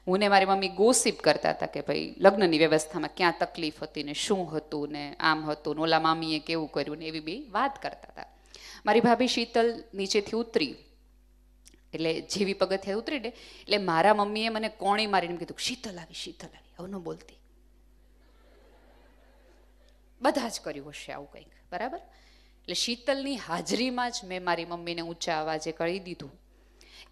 હું ને મારી મમ્મી ગોસીપ કરતા હતા કે ભાઈ લગ્નની વ્યવસ્થામાં ક્યાં તકલીફ હતી ને શું હતું ને આમ હતું ને ઓલા મામીએ કેવું કર્યું ને એવી બી વાત કરતા હતા મારી ભાભી શીતલ નીચેથી ઉતરી એટલે જેવી પગથિયા ઉતરી ને એટલે મારા મમ્મીએ મને કોણી મારીને કીધું શીતલ આવી શીતલ આવી આવું ન બોલતી બધા જ કર્યું હશે આવું કંઈક બરાબર એટલે શીતલની હાજરીમાં જ મેં મારી મમ્મીને ઊંચા અવાજે કહી દીધું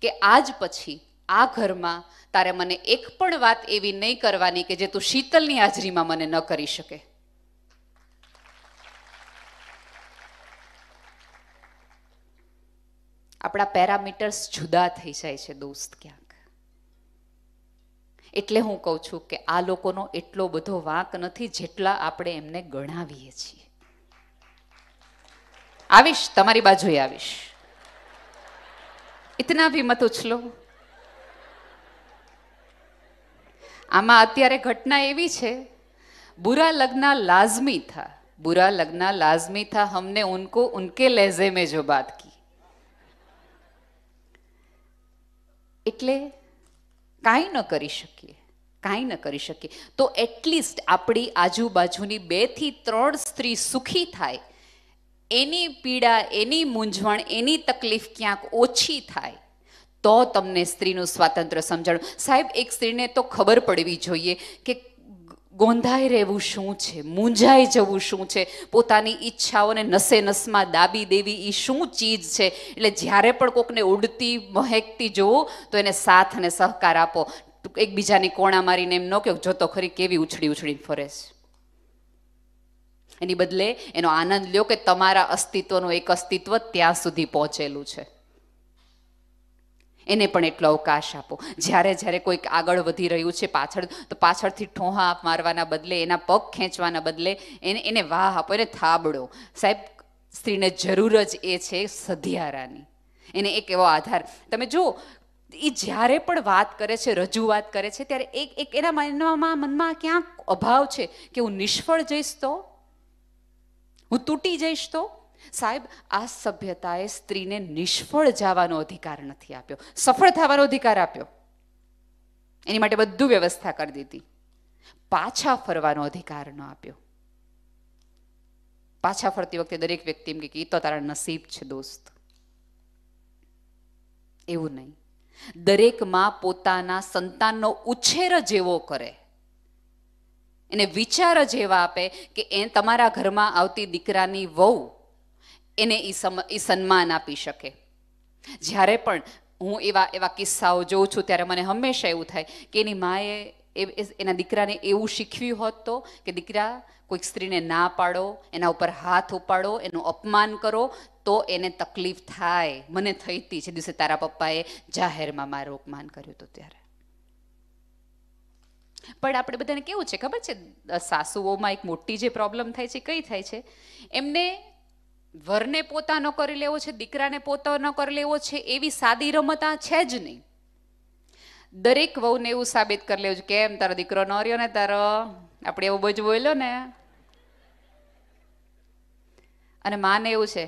કે આજ પછી આ ઘરમાં તારે મને એક પણ વાત એવી નહીં કરવાની કે જે તું શીતલની હાજરીમાં મને ન કરી શકે આપણા પેરામીટર્સ જુદા થઈ જાય છે દોસ્ત ક્યાંક એટલે હું કહું છું કે આ લોકોનો એટલો બધો વાંક નથી જેટલા આપણે એમને ગણાવીએ છીએ આવીશ તમારી બાજુએ આવીશ ઇતના ભી મત ઉછલો આમાં અત્યારે ઘટના એવી છે બુરા લગ્ન લાજમી થા बुरा लगना लाजमी था हमने उनको उनके लहजे में जो बात की એટલે કાંઈ ન કરી શકીએ કાંઈ ન કરી શકીએ તો એટલીસ્ટ આપણી આજુબાજુની બેથી ત્રણ સ્ત્રી સુખી થાય એની પીડા એની મૂંઝવણ એની તકલીફ ક્યાંક ઓછી થાય તો તમને સ્ત્રીનું સ્વાતંત્ર્ય સમજાણું સાહેબ એક સ્ત્રીને તો ખબર પડવી જોઈએ કે ગોંધાઈ રહેવું શું છે મૂંઝાઈ જવું શું છે પોતાની ઈચ્છાઓને નસે નસમાં દાબી દેવી એ શું ચીજ છે એટલે જ્યારે પણ કોકને ઉડતી મહેકતી જોવો તો એને સાથ અને સહકાર આપો એકબીજાની કોણા મારીને એમ ન કહો જો તો ખરી કેવી ઉછળી ઉછળી ફરે છે એની બદલે એનો આનંદ લ્યો કે તમારા અસ્તિત્વનું એક અસ્તિત્વ ત્યાં સુધી પહોંચેલું છે એને પણ એટલો અવકાશ આપો જ્યારે જ્યારે કોઈક આગળ વધી રહ્યું છે પાછળ તો પાછળથી ઠોહા મારવાના બદલે એના પગ ખેંચવાના બદલે એને એને વાહ આપો એને થાબડો સાહેબ સ્ત્રીને જરૂર જ એ છે સધિયારાની એને એક એવો આધાર તમે જુઓ એ જ્યારે પણ વાત કરે છે રજૂઆત કરે છે ત્યારે એક એક એના મનમાં મનમાં ક્યાંક અભાવ છે કે હું નિષ્ફળ જઈશ તો હું તૂટી જઈશ તો સાહેબ આ સભ્યતાએ સ્ત્રીને નિષ્ફળ જવાનો અધિકાર નથી આપ્યો સફળ થવાનો અધિકાર આપ્યો એની માટે બધું વ્યવસ્થા કરી દીધી પાછા ફરવાનો અધિકાર ન આપ્યો પાછા ફરતી વખતે દરેક વ્યક્તિ એમ કે તો તારા નસીબ છે દોસ્ત એવું નહીં દરેક માં પોતાના સંતાનનો ઉછેર જેવો કરે એને વિચાર જ એવા આપે કે એ તમારા ઘરમાં આવતી દીકરાની વહુ એને એ સમ એ સન્માન આપી શકે જ્યારે પણ હું એવા એવા કિસ્સાઓ જોઉં છું ત્યારે મને હંમેશા એવું થાય કે એની માએ એના દીકરાને એવું શીખવ્યું હોત તો કે દીકરા કોઈક સ્ત્રીને ના પાડો એના ઉપર હાથ ઉપાડો એનું અપમાન કરો તો એને તકલીફ થાય મને થઈ હતી જે દિવસે તારા પપ્પાએ જાહેરમાં મારું અપમાન કર્યું હતું ત્યારે પણ આપણે બધાને કેવું છે ખબર છે સાસુઓમાં એક મોટી જે પ્રોબ્લેમ થાય છે કઈ થાય છે એમને વરને પોતાનો કરી લેવો છે દીકરાને પોતાનો કરી લેવો છે એવી સાદી રમત આ છે જ નહીં દરેક વહુને એવું સાબિત કરી લેવું છે કેમ તારો દીકરો ન રહ્યો ને તારો આપણે એવું બધું બોલ્યો ને અને માને એવું છે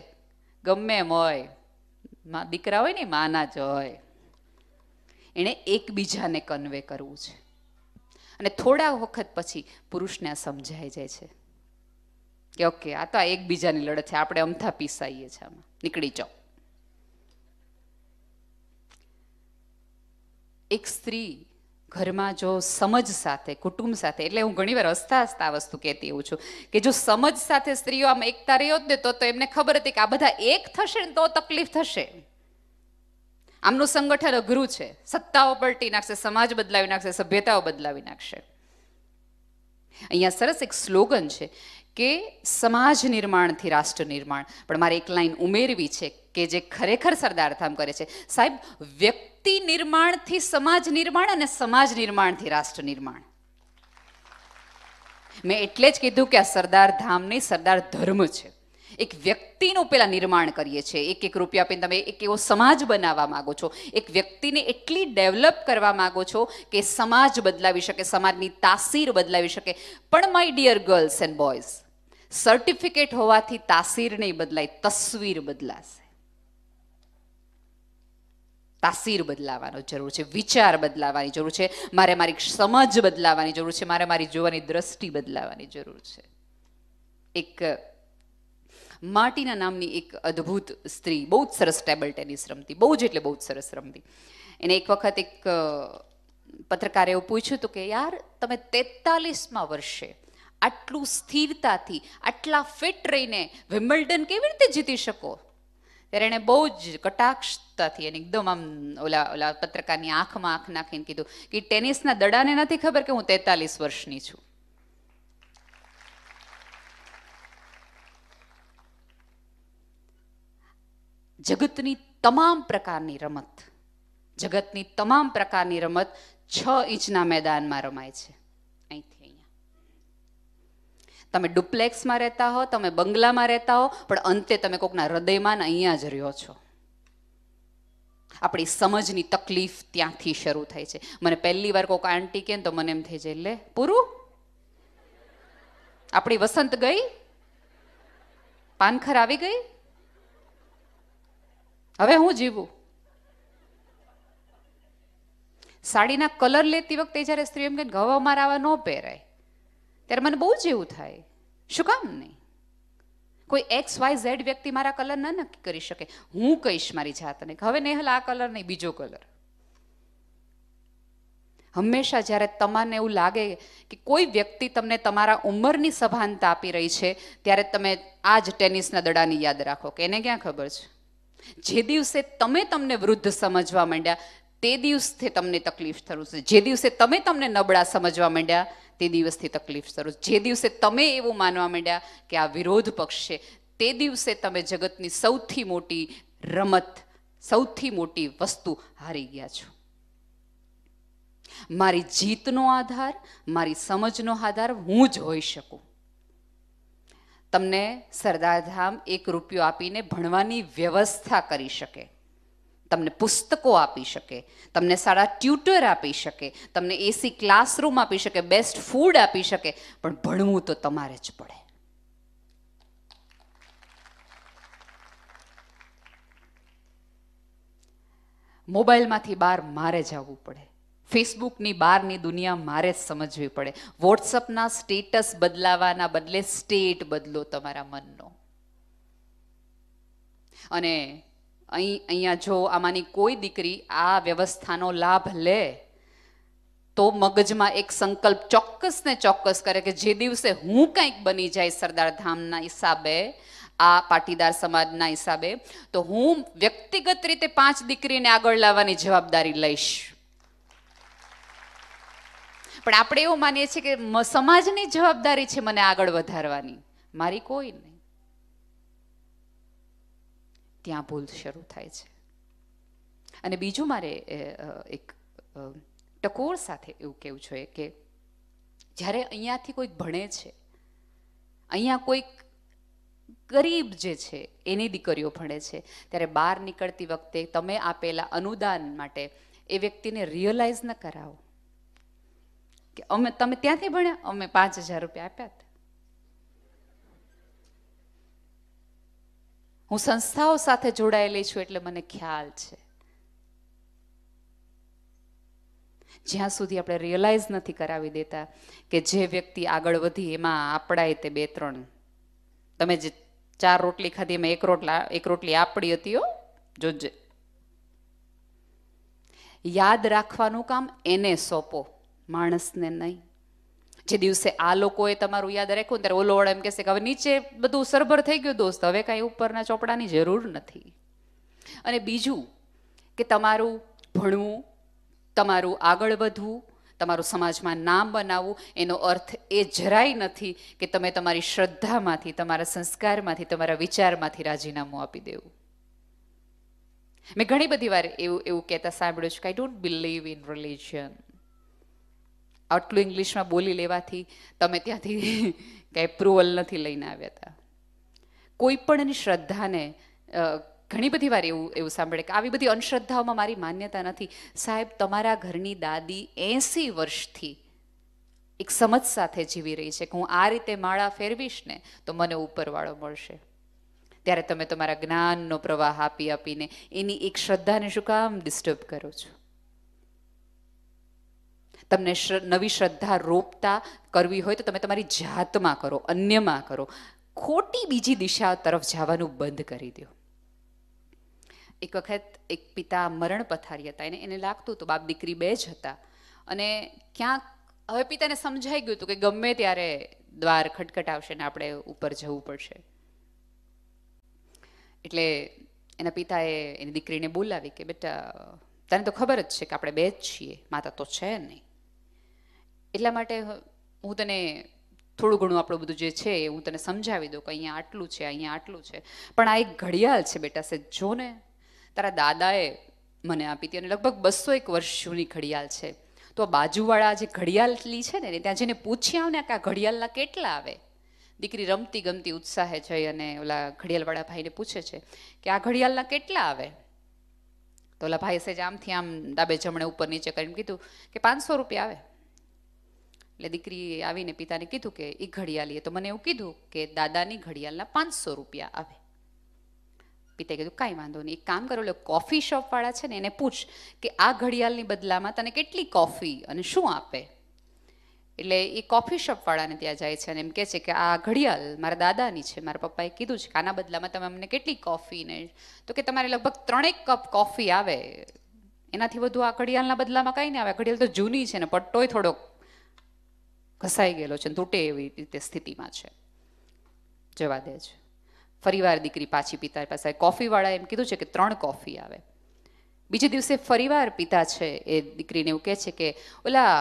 ગમે એમ હોય દીકરા હોય ને માના જ હોય એણે એકબીજાને કન્વે કરવું છે અને થોડા વખત પછી પુરુષને આ સમજાઈ જાય છે કે ઓકે આ તો આ એકબીજાની લડત છે આપણે અમથા પીસાઈએ છીએ આમાં નીકળી જાઓ એક સ્ત્રી ઘરમાં જો સમજ સાથે કુટુંબ સાથે એટલે હું ઘણીવાર હસતા હસતા આ વસ્તુ કહેતી એવું છું કે જો સમજ સાથે સ્ત્રીઓ આમ એકતા રહ્યો જ ને તો એમને ખબર હતી કે આ બધા એક થશે ને તો તકલીફ થશે આમનું સંગઠન અઘરું છે સત્તાઓ પલટી નાખશે સમાજ બદલાવી નાખશે સભ્યતાઓ બદલાવી નાખશે અહીંયા સરસ એક સ્લોગન છે કે સમાજ નિર્માણથી રાષ્ટ્ર નિર્માણ પણ મારે એક લાઈન ઉમેરવી છે કે જે ખરેખર સરદારધામ કરે છે સાહેબ વ્યક્તિ નિર્માણથી સમાજ નિર્માણ અને સમાજ નિર્માણથી રાષ્ટ્ર નિર્માણ મેં એટલે જ કીધું કે આ સરદાર ધામની સરદાર ધર્મ છે એક વ્યક્તિનું પેલા નિર્માણ કરીએ છીએ એક એક રૂપિયા આપીને તમે એક એવો સમાજ બનાવવા માગો છો એક વ્યક્તિને એટલી ડેવલપ કરવા માગો છો કે સમાજ બદલાવી શકે સમાજની તાસીર બદલાવી શકે પણ my dear girls and boys certificate હોવાથી તાસીર નહીં બદલાય તસવીર બદલાશે તાસીર બદલાવાનો જરૂર છે વિચાર બદલાવાની જરૂર છે મારે મારી સમજ બદલાવાની જરૂર છે મારે મારી જોવાની દ્રષ્ટિ બદલાવાની જરૂર છે એક માટીના નામની એક અદ્ભુત સ્ત્રી બહુ જ સરસ ટેબલ ટેનિસ રમતી બહુ જ એટલે બહુ જ સરસ રમતી એને એક વખત એક પત્રકારે એવું પૂછ્યું હતું કે યાર તમે તેતાલીસમાં વર્ષે આટલું સ્થિરતાથી આટલા ફિટ રહીને વિમ્બલ્ડન કેવી રીતે જીતી શકો ત્યારે એણે બહુ જ કટાક્ષતાથી અને એકદમ આમ ઓલા ઓલા પત્રકારની આંખમાં આંખ નાખીને કીધું કે ટેનિસના દડાને નથી ખબર કે હું તેતાલીસ વર્ષની છું જગતની તમામ પ્રકારની રમત જગતની તમામ પ્રકારની રમત છ ઇંચના મેદાનમાં રમાય છે અહીંથી અહીંયા તમે ડુપ્લેક્સમાં રહેતા હો તમે બંગલામાં રહેતા હો પણ અંતે તમે કોકના હૃદયમાં ને અહીંયા જ રહ્યો છો આપણી સમજની તકલીફ ત્યાંથી શરૂ થાય છે મને પહેલી વાર કોઈક આંટી કે તો મને એમ થઈ જાય લે પૂરું આપણી વસંત ગઈ પાનખર આવી ગઈ હવે હું જીવું સાડીના કલર લેતી વખતે જ્યારે સ્ત્રી એમ કે હવે અમારે આવા ન પહેરાય ત્યારે મને બહુ જેવું થાય શું કામ નહીં કોઈ એક્સ વાય ઝેડ વ્યક્તિ મારા કલર ના નક્કી કરી શકે હું કહીશ મારી જાતને હવે નેહલ આ કલર નહીં બીજો કલર હંમેશા જ્યારે તમને એવું લાગે કે કોઈ વ્યક્તિ તમને તમારા ઉંમરની સભાનતા આપી રહી છે ત્યારે તમે આ જ ટેનિસના દડાની યાદ રાખો કે એને ક્યાં ખબર છે જે દિવસે તમે તમને વૃદ્ધ સમજવા માંડ્યા તે દિવસથી તમને તકલીફ શરૂ છે જે દિવસે તમે તમને નબળા સમજવા માંડ્યા તે દિવસથી તકલીફ શરૂ જે દિવસે તમે એવું માનવા માંડ્યા કે આ વિરોધ પક્ષ છે તે દિવસે તમે જગતની સૌથી મોટી રમત સૌથી મોટી વસ્તુ હારી ગયા છો મારી જીતનો આધાર મારી સમજનો આધાર હું જ હોઈ શકું તમને સરદારધામ એક રૂપિયો આપીને ભણવાની વ્યવસ્થા કરી શકે તમને પુસ્તકો આપી શકે તમને સારા ટ્યુટર આપી શકે તમને એસી ક્લાસરૂમ આપી શકે બેસ્ટ ફૂડ આપી શકે પણ ભણવું તો તમારે જ પડે મોબાઈલમાંથી બહાર મારે જવું પડે ફેસબુકની બહારની દુનિયા મારે જ સમજવી પડે વોટ્સઅપના સ્ટેટસ બદલાવાના બદલે સ્ટેટ બદલો તમારા મનનો અને અહીં અહીંયા જો આમાંની કોઈ દીકરી આ વ્યવસ્થાનો લાભ લે તો મગજમાં એક સંકલ્પ ચોક્કસ ને ચોક્કસ કરે કે જે દિવસે હું કંઈક બની જાય સરદાર ધામના હિસાબે આ પાટીદાર સમાજના હિસાબે તો હું વ્યક્તિગત રીતે પાંચ દીકરીને આગળ લાવવાની જવાબદારી લઈશ પણ આપણે એવું માનીએ છીએ કે સમાજની જવાબદારી છે મને આગળ વધારવાની મારી કોઈ નહીં ત્યાં ભૂલ શરૂ થાય છે અને બીજું મારે એક ટકોર સાથે એવું કહેવું જોઈએ કે જ્યારે અહીંયાથી કોઈક ભણે છે અહીંયા કોઈક ગરીબ જે છે એની દીકરીઓ ભણે છે ત્યારે બહાર નીકળતી વખતે તમે આપેલા અનુદાન માટે એ વ્યક્તિને રિયલાઇઝ ન કરાવો કે અમે તમે ત્યાંથી ભણ્યા અમે પાંચ હજાર રૂપિયા આપ્યા હતા હું સંસ્થાઓ સાથે જોડાયેલી છું એટલે મને ખ્યાલ છે જ્યાં સુધી આપણે રિયલાઇઝ નથી કરાવી દેતા કે જે વ્યક્તિ આગળ વધી એમાં આપણાય તે બે ત્રણ તમે જે ચાર રોટલી ખાધી એમાં એક રોટલા એક રોટલી આપડી હતી હો જોજે યાદ રાખવાનું કામ એને સોંપો માણસને નહીં જે દિવસે આ લોકોએ તમારું યાદ રાખ્યું ત્યારે ઓલો વળ એમ કહેશે કે હવે નીચે બધું સરભર થઈ ગયું દોસ્ત હવે કાંઈ ઉપરના ચોપડાની જરૂર નથી અને બીજું કે તમારું ભણવું તમારું આગળ વધવું તમારું સમાજમાં નામ બનાવવું એનો અર્થ એ જરાય નથી કે તમે તમારી શ્રદ્ધામાંથી તમારા સંસ્કારમાંથી તમારા વિચારમાંથી રાજીનામું આપી દેવું મેં ઘણી બધી વાર એવું એવું કહેતા સાંભળ્યું છે કે I don't believe in religion આટલું ઇંગ્લિશમાં બોલી લેવાથી તમે ત્યાંથી કંઈ અપ્રુવલ નથી લઈને આવ્યા હતા કોઈ પણ એની શ્રદ્ધાને ઘણી બધી વાર એવું એવું સાંભળે કે આવી બધી અંધશ્રદ્ધાઓમાં મારી માન્યતા નથી સાહેબ તમારા ઘરની દાદી એંસી વર્ષથી એક સમજ સાથે જીવી રહી છે કે હું આ રીતે માળા ફેરવીશ ને તો મને ઉપરવાળો મળશે ત્યારે તમે તમારા જ્ઞાનનો પ્રવાહ આપી આપીને એની એક શ્રદ્ધાને શું કામ ડિસ્ટર્બ કરો છો તમને નવી શ્રદ્ધા રોપતા કરવી હોય તો તમે તમારી જાતમાં કરો અન્યમાં કરો ખોટી બીજી દિશા તરફ જવાનું બંધ કરી દો એક વખત એક પિતા મરણ પથારી હતા એને એને લાગતું હતું બાપ દીકરી બે જ હતા અને ક્યાંક હવે પિતાને સમજાઈ ગયું હતું કે ગમે ત્યારે દ્વાર ખટખટ આવશે ને આપણે ઉપર જવું પડશે એટલે એના પિતાએ એની દીકરીને બોલાવી કે બેટા તને તો ખબર જ છે કે આપણે બે જ છીએ માતા તો છે નહીં એટલા માટે હું તને થોડું ઘણું આપણું બધું જે છે એ હું તને સમજાવી દઉં કે અહીંયા આટલું છે અહીંયા આટલું છે પણ આ એક ઘડિયાળ છે બેટા સે જો ને તારા દાદાએ મને આપી હતી અને લગભગ બસો એક વર્ષ જૂની ઘડિયાળ છે તો બાજુવાળા જે ઘડિયાળલી છે ને ત્યાં જેને પૂછી આવને કે આ ઘડિયાળના કેટલા આવે દીકરી રમતી ગમતી ઉત્સાહે જઈ અને ઓલા ઘડિયાળવાળા ભાઈને પૂછે છે કે આ ઘડિયાળના કેટલા આવે તો ઓલા ભાઈ સેજ આમથી આમ ડાબે જમણે ઉપર નીચે કરીને કીધું કે પાંચસો રૂપિયા આવે એટલે દીકરીએ આવીને પિતાને કીધું કે એ ઘડિયાળ તો મને એવું કીધું કે દાદાની ઘડિયાળના પાંચસો રૂપિયા આવે પિતાએ કીધું કાંઈ વાંધો નહીં એક કામ કરો એટલે કોફી શોપવાળા છે ને એને પૂછ કે આ ઘડિયાળની બદલામાં તને કેટલી કોફી અને શું આપે એટલે એ કોફી શોપવાળાને ત્યાં જાય છે અને એમ કહે છે કે આ ઘડિયાળ મારા દાદાની છે મારા પપ્પાએ કીધું છે કે આના બદલામાં તમે અમને કેટલી કોફી ને તો કે તમારે લગભગ ત્રણેક કપ કોફી આવે એનાથી વધુ આ ઘડિયાળના બદલામાં કાંઈ નહીં આવે ઘડિયાળ તો જૂની છે ને પટ્ટોય થોડોક ઘસાઈ ગયેલો છે તૂટે એવી રીતે સ્થિતિમાં છે જવા દે છે ફરીવાર દીકરી પાછી પિતા પાસે કોફીવાળા એમ કીધું છે કે ત્રણ કોફી આવે બીજે દિવસે ફરીવાર પિતા છે એ દીકરીને એવું કહે છે કે ઓલા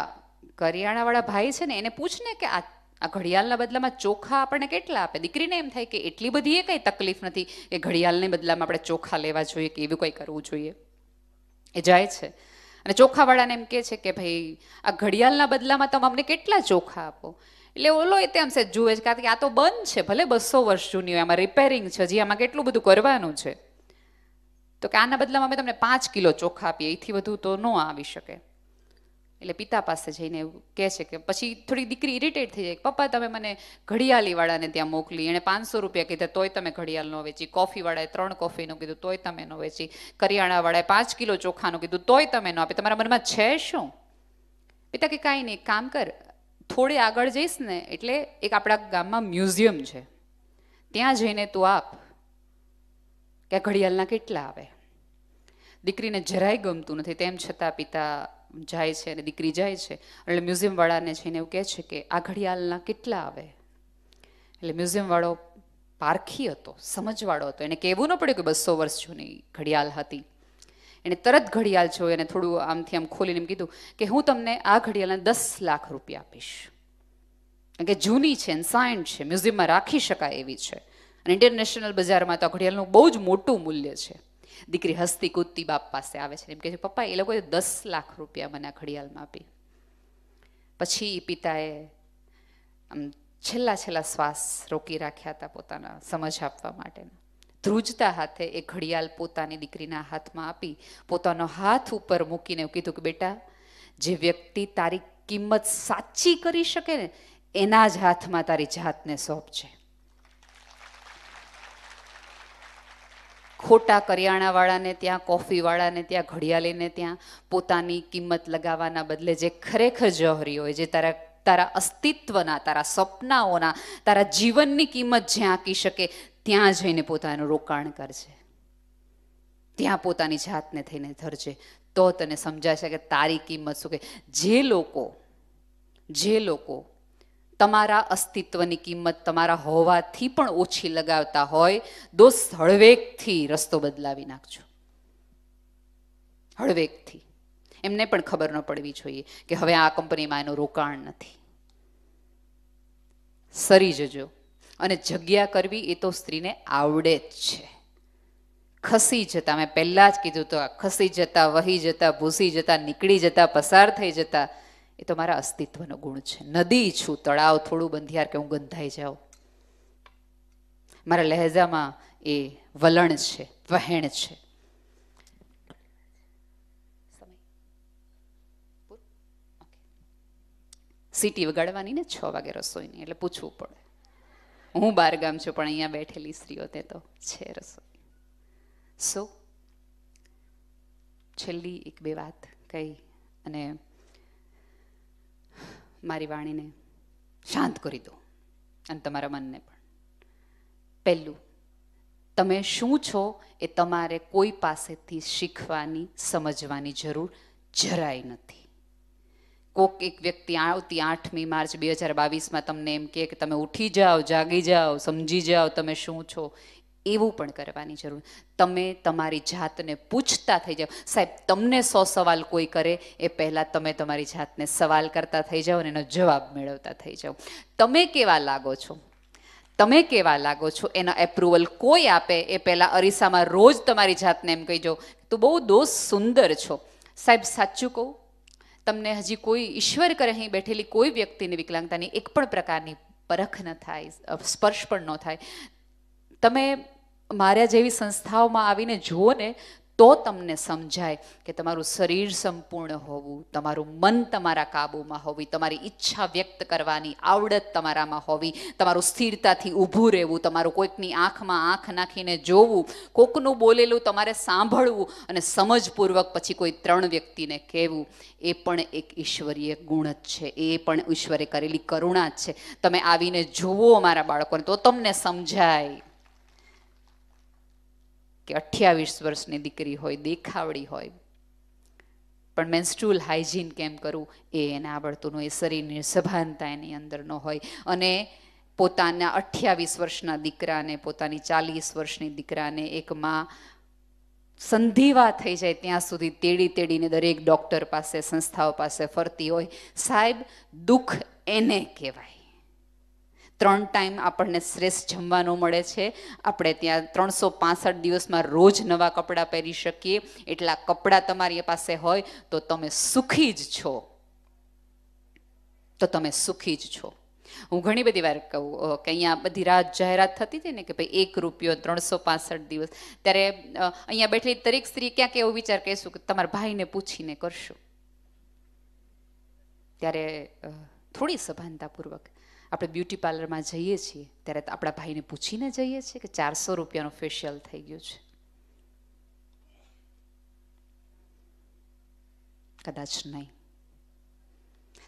કરિયાણાવાળા ભાઈ છે ને એને પૂછને કે આ આ ઘડિયાળના બદલામાં ચોખા આપણને કેટલા આપે દીકરીને એમ થાય કે એટલી બધી એ કંઈ તકલીફ નથી કે ઘડિયાળને બદલામાં આપણે ચોખા લેવા જોઈએ કે એવું કંઈ કરવું જોઈએ એ જાય છે અને ચોખાવાળાને એમ કહે છે કે ભાઈ આ ઘડિયાળના બદલામાં તમે અમને કેટલા ચોખા આપો એટલે ઓલો એ તેમ છે જુએ છે કારણ કે આ તો બંધ છે ભલે બસો વર્ષ જૂની હોય એમાં રિપેરિંગ છે હજી આમાં કેટલું બધું કરવાનું છે તો કે આના બદલામાં અમે તમને પાંચ કિલો ચોખા આપીએ એથી વધુ તો ન આવી શકે એટલે પિતા પાસે જઈને એવું કહે છે કે પછી થોડી દીકરી ઇરિટેટ થઈ જાય પપ્પા તમે મને ઘડિયાળીવાળાને ત્યાં મોકલી એણે પાંચસો રૂપિયા કીધા તોય તમે ઘડિયાળ ન વેચી કોફીવાળાએ ત્રણ કોફીનું કીધું તોય તમે ન વેચી કરિયાણાવાળાએ પાંચ કિલો ચોખાનું કીધું તોય તમે ન આપે તમારા મનમાં છે શું પિતા કે કાંઈ નહીં કામ કર થોડે આગળ જઈશ ને એટલે એક આપણા ગામમાં મ્યુઝિયમ છે ત્યાં જઈને તું આપ કે ઘડિયાળના કેટલા આવે દીકરીને જરાય ગમતું નથી તેમ છતાં પિતા જાય છે અને દીકરી જાય છે એટલે મ્યુઝિયમવાળાને જઈને એવું કહે છે કે આ ઘડિયાળના કેટલા આવે એટલે મ્યુઝિયમવાળો પારખી હતો સમજવાળો હતો એને કહેવું ન પડ્યું કે બસો વર્ષ જૂની ઘડિયાળ હતી એણે તરત ઘડિયાળ જોઈ અને થોડું આમથી આમ ખોલીને એમ કીધું કે હું તમને આ ઘડિયાળને દસ લાખ રૂપિયા આપીશ કારણ કે જૂની છે એન્સાઇન્ડ છે મ્યુઝિયમમાં રાખી શકાય એવી છે અને ઇન્ટરનેશનલ બજારમાં તો આ ઘડિયાળનું બહુ જ મોટું મૂલ્ય છે દીકરી હસ્તી કૂદતી બાપ પાસે આવે છે એમ કહે છે પપ્પા એ લોકોએ દસ લાખ રૂપિયા મને ઘડિયાળમાં આપી પછી પિતાએ આમ છેલ્લા છેલ્લા શ્વાસ રોકી રાખ્યા હતા પોતાના સમજ આપવા માટેના ધ્રુજતા હાથે એ ઘડિયાળ પોતાની દીકરીના હાથમાં આપી પોતાનો હાથ ઉપર મૂકીને એવું કીધું કે બેટા જે વ્યક્તિ તારી કિંમત સાચી કરી શકે ને એના જ હાથમાં તારી જાતને છે ખોટા કરિયાણાવાળાને ત્યાં કોફીવાળાને ત્યાં ઘડિયાળીને ત્યાં પોતાની કિંમત લગાવવાના બદલે જે ખરેખર જહરી હોય જે તારા તારા અસ્તિત્વના તારા સપનાઓના તારા જીવનની કિંમત જ્યાં આંકી શકે ત્યાં જઈને પોતાનું રોકાણ કરજે ત્યાં પોતાની જાતને થઈને ધરજે તો તને સમજાશે કે તારી કિંમત શું કે જે લોકો જે લોકો તમારા અસ્તિત્વની કિંમત તમારા હોવાથી પણ ઓછી લગાવતા હોય દોસ્ત હળવેકથી રસ્તો બદલાવી નાખજો હળવેકથી એમને પણ ખબર ન પડવી જોઈએ કે હવે આ કંપનીમાં એનું રોકાણ નથી સરી જજો અને જગ્યા કરવી એ તો સ્ત્રીને આવડે જ છે ખસી જતા મેં પહેલાં જ કીધું તો ખસી જતા વહી જતા ભૂસી જતા નીકળી જતા પસાર થઈ જતા એ તો મારા અસ્તિત્વનો ગુણ છે નદી છું તળાવ થોડું બંધિયાર કે હું ગંધાઈ જાઉં મારા લહેજામાં એ વલણ છે વહેણ છે સીટી વગાડવાની ને છ વાગે રસોઈની એટલે પૂછવું પડે હું ગામ છું પણ અહીંયા બેઠેલી સ્ત્રીઓ તે તો છે રસોઈ સો છેલ્લી એક બે વાત કહી અને મારી વાણીને શાંત કરી દો અને તમારા મનને પણ પહેલું તમે શું છો એ તમારે કોઈ પાસેથી શીખવાની સમજવાની જરૂર જરાય નથી કોક એક વ્યક્તિ આવતી આઠમી માર્ચ બે હજાર બાવીસમાં તમને એમ કહે કે તમે ઉઠી જાઓ જાગી જાઓ સમજી જાઓ તમે શું છો એવું પણ કરવાની જરૂર તમે તમારી જાતને પૂછતા થઈ જાઓ સાહેબ તમને સો સવાલ કોઈ કરે એ પહેલાં તમે તમારી જાતને સવાલ કરતા થઈ જાઓ અને એનો જવાબ મેળવતા થઈ જાઓ તમે કેવા લાગો છો તમે કેવા લાગો છો એના એપ્રુવલ કોઈ આપે એ પહેલાં અરીસામાં રોજ તમારી જાતને એમ કહી જાઓ તો બહુ દોસ્ત સુંદર છો સાહેબ સાચું કહું તમને હજી કોઈ ઈશ્વર કરે અહીં બેઠેલી કોઈ વ્યક્તિની વિકલાંગતાની એક પણ પ્રકારની પરખ ન થાય સ્પર્શ પણ ન થાય તમે મારા જેવી સંસ્થાઓમાં આવીને જુઓ ને તો તમને સમજાય કે તમારું શરીર સંપૂર્ણ હોવું તમારું મન તમારા કાબૂમાં હોવી તમારી ઈચ્છા વ્યક્ત કરવાની આવડત તમારામાં હોવી તમારું સ્થિરતાથી ઊભું રહેવું તમારું કોઈકની આંખમાં આંખ નાખીને જોવું કોકનું બોલેલું તમારે સાંભળવું અને સમજપૂર્વક પછી કોઈ ત્રણ વ્યક્તિને કહેવું એ પણ એક ઈશ્વરીય ગુણ જ છે એ પણ ઈશ્વરે કરેલી કરુણા જ છે તમે આવીને જુઓ અમારા બાળકોને તો તમને સમજાય કે અઠ્યાવીસ વર્ષની દીકરી હોય દેખાવડી હોય પણ મેન્સ્ટ્રુઅલ હાઇજીન કેમ કરવું એ એને આવડતું ન શરીરની સભાનતા એની અંદર ન હોય અને પોતાના અઠ્યાવીસ વર્ષના દીકરાને પોતાની ચાલીસ વર્ષની દીકરાને એક માં સંધિવા થઈ જાય ત્યાં સુધી તેડી તેડીને દરેક ડૉક્ટર પાસે સંસ્થાઓ પાસે ફરતી હોય સાહેબ દુઃખ એને કહેવાય ત્રણ ટાઈમ આપણને શ્રેષ્ઠ જમવાનું મળે છે આપણે ત્યાં ત્રણસો પાસઠ દિવસમાં રોજ નવા કપડાં પહેરી શકીએ એટલા કપડાં તમારી પાસે હોય તો તમે સુખી જ છો તો તમે સુખી જ છો હું ઘણી બધી વાર કહું કે અહીંયા બધી રાત જાહેરાત થતી હતી ને કે ભાઈ એક રૂપિયો ત્રણસો પાસઠ દિવસ ત્યારે અહીંયા બેઠેલી દરેક સ્ત્રી ક્યાંક એવો વિચાર કહીશું કે તમારા ભાઈને પૂછીને કરશું ત્યારે થોડી સભાનતાપૂર્વક આપણે બ્યુટી પાર્લરમાં જઈએ છીએ ત્યારે આપણા ભાઈને પૂછીને જઈએ છીએ કે ચારસો રૂપિયાનું ફેશિયલ થઈ ગયું છે કદાચ નહીં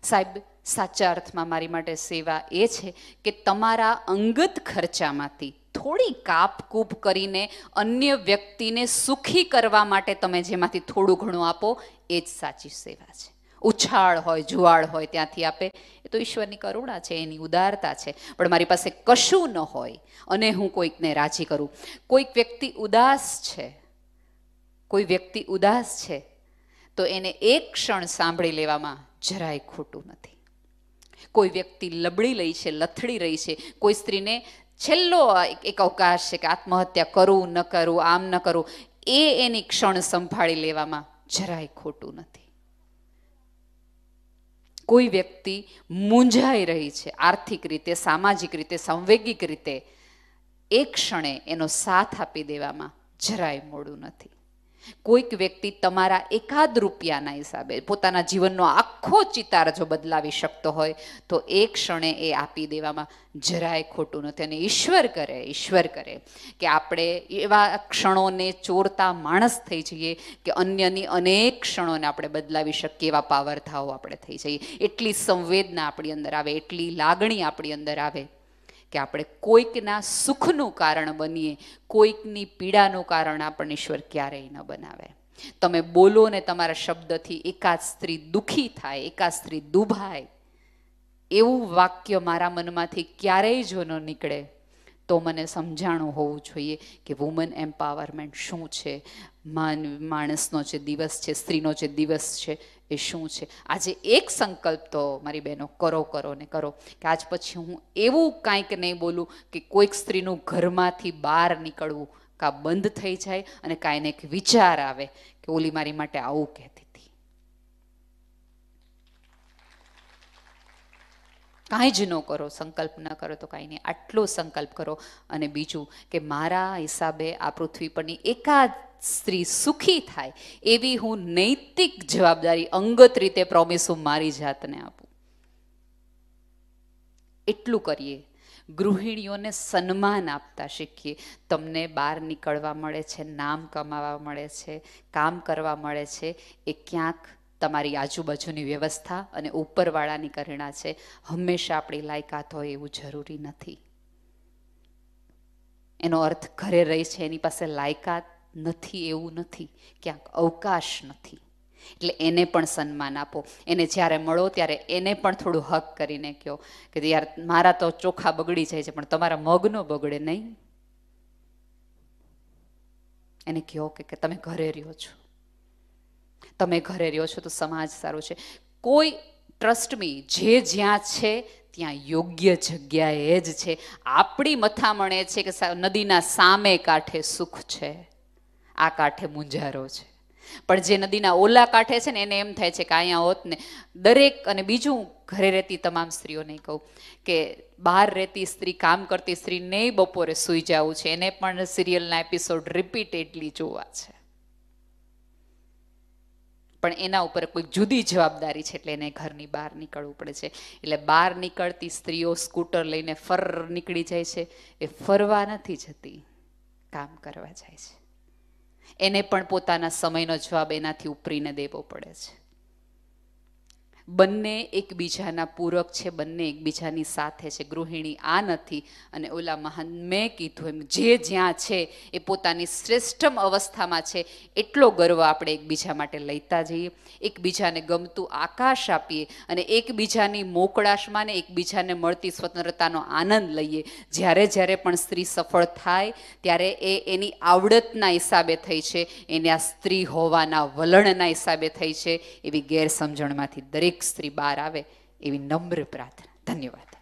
સાહેબ સાચા અર્થમાં મારી માટે સેવા એ છે કે તમારા અંગત ખર્ચામાંથી થોડી કાપ કૂપ કરીને અન્ય વ્યક્તિને સુખી કરવા માટે તમે જેમાંથી થોડું ઘણું આપો એ જ સાચી સેવા છે ઉછાળ હોય જુવાળ હોય ત્યાંથી આપે એ તો ઈશ્વરની કરુણા છે એની ઉદારતા છે પણ મારી પાસે કશું ન હોય અને હું કોઈકને રાજી કરું કોઈક વ્યક્તિ ઉદાસ છે કોઈ વ્યક્તિ ઉદાસ છે તો એને એક ક્ષણ સાંભળી લેવામાં જરાય ખોટું નથી કોઈ વ્યક્તિ લબડી લઈ છે લથડી રહી છે કોઈ સ્ત્રીને છેલ્લો એક અવકાશ છે કે આત્મહત્યા કરું ન કરું આમ ન કરું એ એની ક્ષણ સંભાળી લેવામાં જરાય ખોટું નથી કોઈ વ્યક્તિ મૂંઝાઈ રહી છે આર્થિક રીતે સામાજિક રીતે સંવેગિક રીતે એ ક્ષણે એનો સાથ આપી દેવામાં જરાય મોડું નથી કોઈક વ્યક્તિ તમારા એકાદ રૂપિયાના હિસાબે પોતાના જીવનનો આખો ચિતાર જો બદલાવી શકતો હોય તો એ ક્ષણે એ આપી દેવામાં જરાય ખોટું નથી અને ઈશ્વર કરે ઈશ્વર કરે કે આપણે એવા ક્ષણોને ચોરતા માણસ થઈ જઈએ કે અન્યની અનેક ક્ષણોને આપણે બદલાવી શકીએ એવા પાવર આપણે થઈ જઈએ એટલી સંવેદના આપણી અંદર આવે એટલી લાગણી આપણી અંદર આવે કે આપણે કોઈકના સુખનું કારણ બનીએ કોઈકની પીડાનું કારણ આપણને ઈશ્વર ક્યારેય ન બનાવે તમે બોલો ને તમારા શબ્દથી એકાદ સ્ત્રી દુઃખી થાય એકાદ સ્ત્રી દુભાય એવું વાક્ય મારા મનમાંથી ક્યારેય જો ન નીકળે તો મને સમજાણું હોવું જોઈએ કે વુમન એમ્પાવરમેન્ટ શું છે માન માણસનો જે દિવસ છે સ્ત્રીનો જે દિવસ છે એ શું છે આજે એક સંકલ્પ તો મારી બહેનો કરો કરો ને કરો કે આજ પછી હું એવું કાંઈક નહીં બોલું કે કોઈક સ્ત્રીનું ઘરમાંથી બહાર નીકળવું કાં બંધ થઈ જાય અને કાંઈને એક વિચાર આવે કે ઓલી મારી માટે આવું કહેતી હતી કાંઈ જ ન કરો સંકલ્પ ન કરો તો કાંઈ નહીં આટલો સંકલ્પ કરો અને બીજું કે મારા હિસાબે આ પૃથ્વી પરની એકાદ સ્ત્રી સુખી થાય એવી હું નૈતિક જવાબદારી અંગત રીતે પ્રોમિસ હું મારી જાતને આપું એટલું કરીએ ગૃહિણીઓને સન્માન આપતા શીખીએ તમને બહાર નીકળવા મળે છે નામ કમાવા મળે છે કામ કરવા મળે છે એ ક્યાંક તમારી આજુબાજુની વ્યવસ્થા અને ઉપરવાળાની કરણા છે હંમેશા આપણી લાયકાત હોય એવું જરૂરી નથી એનો અર્થ ઘરે રહી છે એની પાસે લાયકાત નથી એવું નથી ક્યાંક અવકાશ નથી એટલે એને પણ સન્માન આપો એને જ્યારે મળો ત્યારે એને પણ થોડું હક કરીને કહો કે યાર મારા તો ચોખા બગડી જાય છે પણ તમારા મગનો બગડે નહીં એને કહો કે તમે ઘરે રહ્યો છો તમે ઘરે રહ્યો છો તો સમાજ સારો છે કોઈ ટ્રસ્ટ મી જે જ્યાં છે ત્યાં યોગ્ય જગ્યાએ જ છે આપણી મથામણે છે કે નદીના સામે કાંઠે સુખ છે આ કાંઠે મુંજારો છે પણ જે નદીના ઓલા કાંઠે છે ને એને એમ થાય છે કે અહીંયા હોત ને દરેક અને બીજું ઘરે રહેતી તમામ સ્ત્રીઓને કહું કે બહાર રહેતી સ્ત્રી કામ કરતી સ્ત્રીને બપોરે સૂઈ જવું છે એને પણ સિરિયલના એપિસોડ રિપીટેડલી જોવા છે પણ એના ઉપર કોઈ જુદી જવાબદારી છે એટલે એને ઘરની બહાર નીકળવું પડે છે એટલે બહાર નીકળતી સ્ત્રીઓ સ્કૂટર લઈને ફર નીકળી જાય છે એ ફરવા નથી જતી કામ કરવા જાય છે એને પણ પોતાના સમયનો જવાબ એનાથી ઉપરીને દેવો પડે છે બંને એકબીજાના પૂરક છે બંને એકબીજાની સાથે છે ગૃહિણી આ નથી અને ઓલા મહાન મેં કીધું એમ જે જ્યાં છે એ પોતાની શ્રેષ્ઠમ અવસ્થામાં છે એટલો ગર્વ આપણે એકબીજા માટે લઈતા જઈએ એકબીજાને ગમતું આકાશ આપીએ અને એકબીજાની મોકળાશમાં ને એકબીજાને મળતી સ્વતંત્રતાનો આનંદ લઈએ જ્યારે જ્યારે પણ સ્ત્રી સફળ થાય ત્યારે એ એની આવડતના હિસાબે થઈ છે એને આ સ્ત્રી હોવાના વલણના હિસાબે થઈ છે એવી ગેરસમજણમાંથી દરેક એક સ્ત્રી બહાર આવે એવી નમ્ર પ્રાર્થના ધન્યવાદ